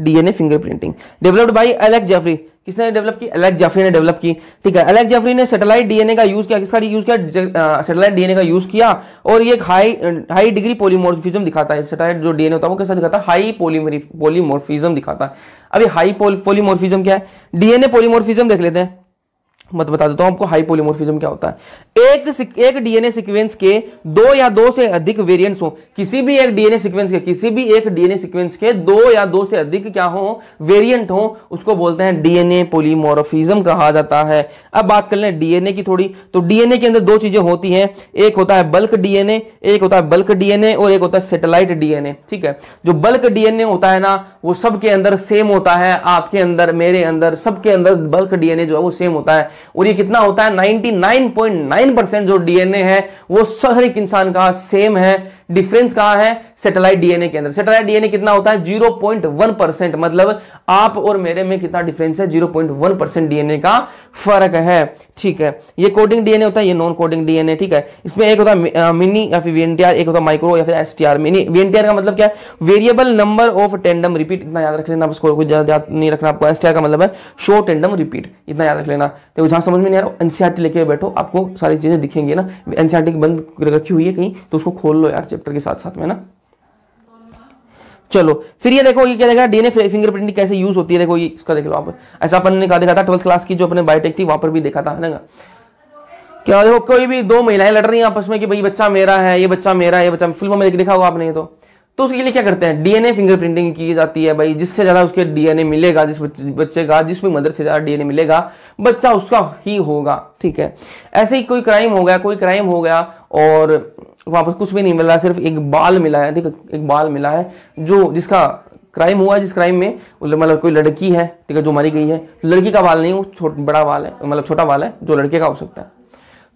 DNA fingerprinting developed by Alex Jeffrey किसने डेवलप की एलेक्स जेफरी ने डेवलप की ठीक है एलेक्स जेफरी ने सैटेलाइट डीएनए का यूज किया किसका यूज किया सैटेलाइट डीएनए का यूज किया और ये हाई हाई डिग्री पोलीमोर्फिज्म दिखाता है सैटेलाइट जो डीएनए होता है वो कैसा दिखाता है हाई पोलीमोर्फिज्म दिखाता है अभी हाई पोलीमोर्फिज्म क्या है डीएनए पोलीमोर्फिज्म देख लेते हैं मत बता देता हूं आपको हाई पोलिमोर्फिज्म क्या होता है एक एक डीएनए सीक्वेंस के दो या दो से अधिक वेरिएंट्स हो किसी भी एक डीएनए सीक्वेंस के किसी भी एक डीएनए सीक्वेंस के दो या दो से अधिक क्या हो वेरिएंट हो उसको बोलते हैं डीएनए पोलीमोर्फिज्म कहा जाता है अब बात कर लें डीएनए की थोड़ी तो डीएनए के अंदर दो चीजें होती हैं एक होता है बल्क डीएनए एक होता है बल्क डीएनए और एक होता है सेटेलाइट डीएनए ठीक है जो बल्क डीएनए होता है ना वो सबके अंदर सेम होता है आपके अंदर मेरे अंदर सबके अंदर बल्क डीएनए जो है वो सेम होता है और ये कितना होता है 99.9 परसेंट जो डीएनए है वो हर एक इंसान का सेम है डिफरेंस कहा है सेटेलाइट डीएनए के अंदर सेटेलाइट डीएनए कितना होता है 0.1 परसेंट मतलब आप और मेरे में कितना डिफरेंस है 0.1 परसेंट डीएनए का फर्क है ठीक है ये कोडिंग डीएनए होता है ये नॉन कोडिंग डीएनए ठीक है इसमें एक होता है मिनी या फिर वीएनटीआर एक होता है माइक्रो या फिर एसटीआर मिनी वीएनटीआर का मतलब क्या है variable number of tandem repeat इतना याद रख लेना आपको कुछ याद नहीं रखना आपको एसटीआर का मतलब है शो टेंडम रिपीट इतना याद रख लेना देखो जहाँ समझ में नहीं आ रहा एनसीआरटी e लेके बैठो आपको सारी चीज़ें दिखेंगी ना एनसीआरटी e की बंद रखी हुई है कहीं तो उसको खोल लो यार चैप्टर के साथ साथ में ना चलो फिर ये देखो ये क्या देखा डीएनए फिंगरप्रिंटिंग कैसे यूज होती है देखो ये इसका देख लो आप ऐसा अपन ने कहा देखा था ट्वेल्थ क्लास की जो अपने बायोटेक थी वहां पर भी देखा था है ना क्या देखो कोई भी दो महिलाएं लड़ रही हैं आपस में कि भाई बच्चा मेरा है ये बच्चा मेरा है ये बच्चा फिल्मों में देखा होगा आपने ये तो तो उसके लिए क्या करते हैं डीएनए फिंगरप्रिंटिंग की जाती है भाई जिससे ज़्यादा उसके डीएनए मिलेगा जिस बच्चे का जिस भी मदर से ज़्यादा डीएनए मिलेगा बच्चा उसका ही होगा ठीक है ऐसे ही कोई क्राइम हो गया कोई क्राइम हो गया और वापस कुछ भी नहीं मिला सिर्फ एक बाल मिला है ठीक है एक बाल मिला है जो जिसका क्राइम हुआ है जिस क्राइम में मतलब, मतलब कोई लड़की है ठीक है जो मारी गई है लड़की का बाल नहीं वो छोट बड़ा बाल है मतलब छोटा बाल है जो लड़के का हो सकता है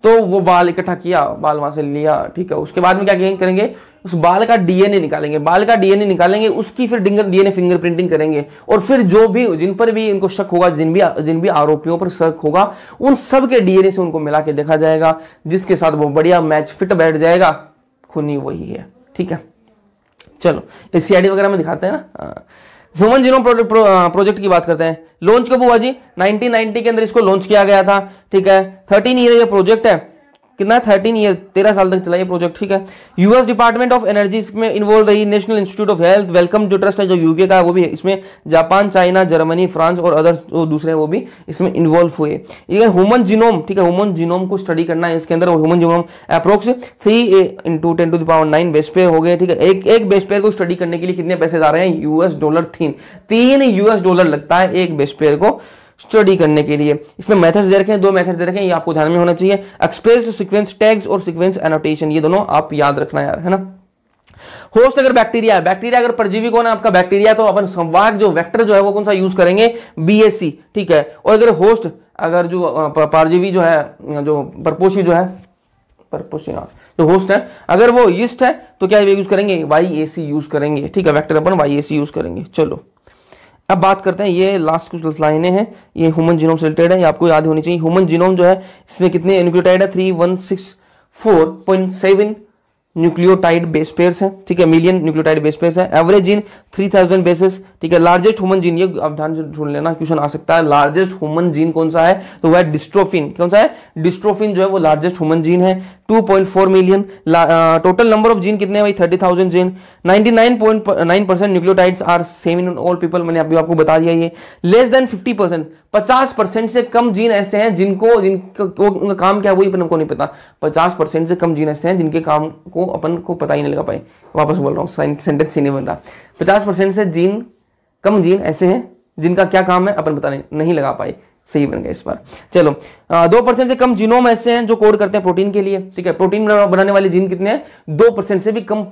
तो वो बाल इकट्ठा किया बाल वहां से लिया ठीक है उसके बाद में क्या करेंगे उस बाल का डीएनए निकालेंगे बाल का डीएनए निकालेंगे उसकी फिर डीएनए फिंगर प्रिंटिंग करेंगे और फिर जो भी जिन पर भी इनको शक होगा जिन भी जिन भी आरोपियों पर शक होगा उन सब के डीएनए से उनको मिला के देखा जाएगा जिसके साथ वो बढ़िया मैच फिट बैठ जाएगा खूनी वही है ठीक है चलो एस वगैरह में दिखाते हैं ना हाँ। ह्यूमन प्रो, प्रोजेक्ट की बात करते हैं लॉन्च कब हुआ जी 1990 के अंदर इसको लॉन्च किया गया था ठीक है थर्टीन ईयर ये प्रोजेक्ट है कितना थर्टीन ईयर तेरह साल तक चला ये प्रोजेक्ट ठीक है यूएस डिपार्टमेंट ऑफ एनर्जी इसमें इन्वॉल्व रही National Institute of Health Wellcome जो ट्रस्ट है जो यूके का वो भी इसमें जापान चाइना जर्मनी फ्रांस और अदर जो दूसरे हैं वो भी इसमें इन्वॉल्व हुए ये ह्यूमन जीनोम ठीक है ह्यूमन जीनोम को स्टडी करना है इसके अंदर human genome approx three into ten to the power nine base pair हो गए ठीक है एक एक बेस्पेयर को स्टडी करने के लिए कितने पैसे जा रहे हैं यूएस डॉलर तीन तीन यूएस डॉलर लगता है एक बेस्पेयर को स्टडी करने के लिए इसमें मेथड्स दे रखे हैं दो मेथड्स दे रखे हैं ये आपको ध्यान में होना चाहिए एक्सप्रेस्ड सीक्वेंस टैग्स और सीक्वेंस एनोटेशन ये दोनों आप याद रखना यार है ना होस्ट अगर बैक्टीरिया है बैक्टीरिया अगर परजीवी कौन है आपका बैक्टीरिया तो अपन संवाद जो वेक्टर जो है वो कौन सा यूज करेंगे बीएससी ठीक है और अगर होस्ट अगर जो परजीवी जो है जो परपोशी जो है परपोषी हाँ, जो होस्ट है अगर वो यीस्ट है तो क्या यूज करेंगे वाई यूज करेंगे ठीक है वेक्टर अपन वाई यूज करेंगे चलो अब बात करते हैं ये लास्ट कुछ लाइनें हैं ये ह्यूमन जीनोम से रिलेटेड है ये आपको याद होनी चाहिए ह्यूमन जीनोम जो है इसमें कितने न्यूक्लियोटाइड है three one six four point seven nucleotide base pairs हैं ठीक है मिलियन न्यूक्लियोटाइड बेस पेयर्स हैं average gene three thousand basis ठीक है लार्जेस्ट ह्यूमन जीन ये आप ध्यान से ढूंढ लेना क्वेश्चन आ सकता है लार्जेस्ट ह्यूमन जीन कौन सा है तो वह डिस्ट्रोफिन कौन सा है डिस्ट्रोफिन जो है वो लार्जेस्ट ह्यूमन जीन है 2.4 million total number of gene कितने हैं भाई 30,000 gene ninety percent nucleotides are same in all people मैंने अभी आपको बता दिया ये लेस देन 50 परसेंट पचास परसेंट से कम जीन ऐसे हैं जिनको जिनको उनका काम क्या हुआ अपन को नहीं पता 50 परसेंट से कम जीन ऐसे हैं जिनके काम को अपन को पता ही नहीं लगा पाए वापस बोल रहा हूँ सेंटेंस से नहीं बन रहा पचास से जीन कम जीन ऐसे हैं जिनका क्या काम है अपन पता नहीं, नहीं लगा पाए सही बन गया इस बार चलो दो परसेंट से कम जीनोम ऐसे हैं जो कोड करते हैं प्रोटीन के लिए ठीक है प्रोटीन बनाने वाले जीन कितने हैं दो परसेंट से भी कम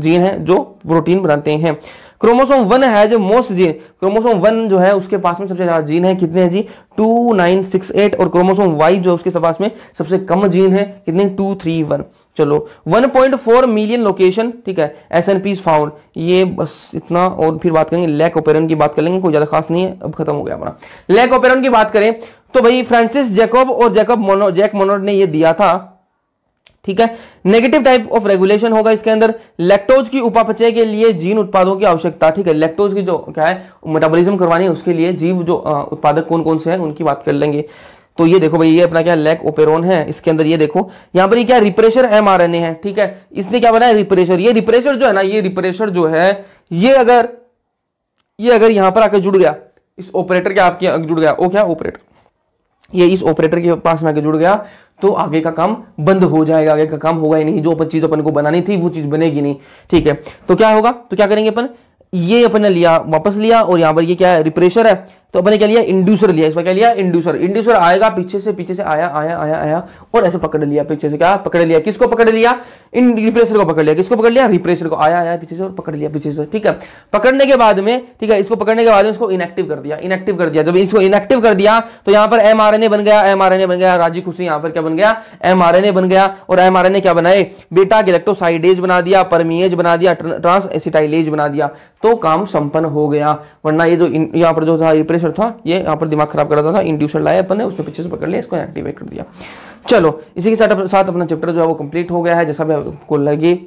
जीन हैं जो प्रोटीन बनाते हैं क्रोमोसोम वन है जो मोस्ट जीन क्रोमोसोम वन जो है उसके पास में सबसे ज्यादा जीन है कितने हैं जी टू नाइन सिक्स एट और क्रोमोसोम वाई जो उसके पास में सबसे कम जीन है कितने टू थ्री वन चलो 1.4 मिलियन लोकेशन ठीक है एस एन पीज फाउंड ये बस इतना और फिर बात करेंगे लैक ओपेरन की बात कर लेंगे कोई ज़्यादा खास नहीं है अब खत्म हो गया अपना लैक ओपेरन की बात करें तो भाई फ्रांसिस जैकब और जैकब मोनो जैक मोनोड ने ये दिया था ठीक है नेगेटिव टाइप ऑफ रेगुलेशन होगा इसके अंदर लेक्टोज की उपापचय के लिए जीन उत्पादों की आवश्यकता ठीक है लेक्टोज की जो क्या है मेटाबॉलिज्म करवानी है उसके लिए जीव जो उत्पादक कौन कौन से हैं उनकी बात कर लेंगे तो ये देखो भाई ये अपना क्या लेक ओपेरोन है इसके अंदर ये देखो यहां पर ये क्या रिप्रेशर एम है ठीक है इसने क्या बनाया रिप्रेशर ये रिप्रेशर जो है ना ये रिप्रेशर जो है ये अगर ये अगर यहां पर आकर जुड़ गया इस ऑपरेटर के आपके जुड़ गया वो क्या ऑपरेटर ये इस ऑपरेटर के पास में आके जुड़ गया तो आगे का काम बंद हो जाएगा आगे का काम होगा ही नहीं जो अपन चीज अपन को बनानी थी वो चीज बनेगी नहीं ठीक है तो क्या होगा तो क्या करेंगे अपन ये अपन ने लिया वापस लिया और यहां पर ये क्या है रिप्रेशर है तो अपने क्या लिया इंड्यूसर लिया इसमें क्या लिया इंड्यूसर इंड्यूसर आएगा पीछे से पीछे से आया आया आया आया और ऐसे पकड़ लिया पीछे से क्या पकड़ लिया किसको पकड़ लिया इन रिप्रेशर को पकड़ लिया किसको पकड़ लिया रिप्रेशर को आया आया पीछे से और पकड़ लिया पीछे से ठीक है पकड़ने के बाद में ठीक है इसको पकड़ने के बाद में इसको इनएक्टिव कर दिया इनएक्टिव कर दिया जब इसको इनएक्टिव कर दिया तो यहां पर एम बन गया एम बन गया राजी खुशी यहां पर क्या बन गया एम बन गया और एम क्या बनाए बेटा गलेक्टोसाइडेज बना दिया परमीएज बना दिया ट्रांस एसिटाइलेज बना दिया तो काम संपन्न हो गया वरना ये जो यहां पर जो था रिप्रेस प्रेशर था ये यहाँ पर दिमाग खराब कर रहा था इंड्यूशन लाया अपन ने उसमें पीछे से पकड़ लिया इसको एक्टिवेट कर दिया चलो इसी के साथ साथ अपना चैप्टर जो है वो कंप्लीट हो गया है जैसा भी आपको लगे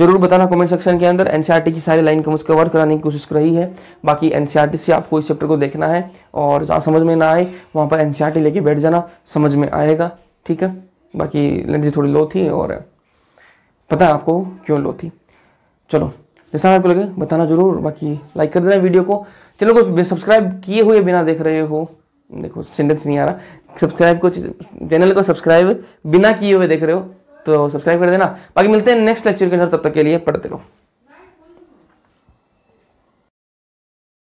जरूर बताना कमेंट सेक्शन के अंदर एनसीईआरटी e की सारी लाइन कम्स कवर कराने की कोशिश रही है बाकी एनसीईआरटी e से आपको इस चैप्टर को देखना है और जहाँ समझ में ना आए वहाँ पर एनसीईआरटी e लेके बैठ जाना समझ में आएगा ठीक है बाकी एनर्जी थोड़ी लो थी और पता है आपको क्यों लो थी चलो जैसा आपको लगे बताना जरूर बाकी लाइक कर देना वीडियो को चलो कुछ सब्सक्राइब किए हुए बिना देख रहे हो देखो सेंटेंस नहीं आ रहा सब्सक्राइब को चैनल को सब्सक्राइब बिना किए हुए देख रहे हो तो सब्सक्राइब कर देना बाकी मिलते हैं नेक्स्ट लेक्चर के अंदर तब तक के लिए पढ़ते रहो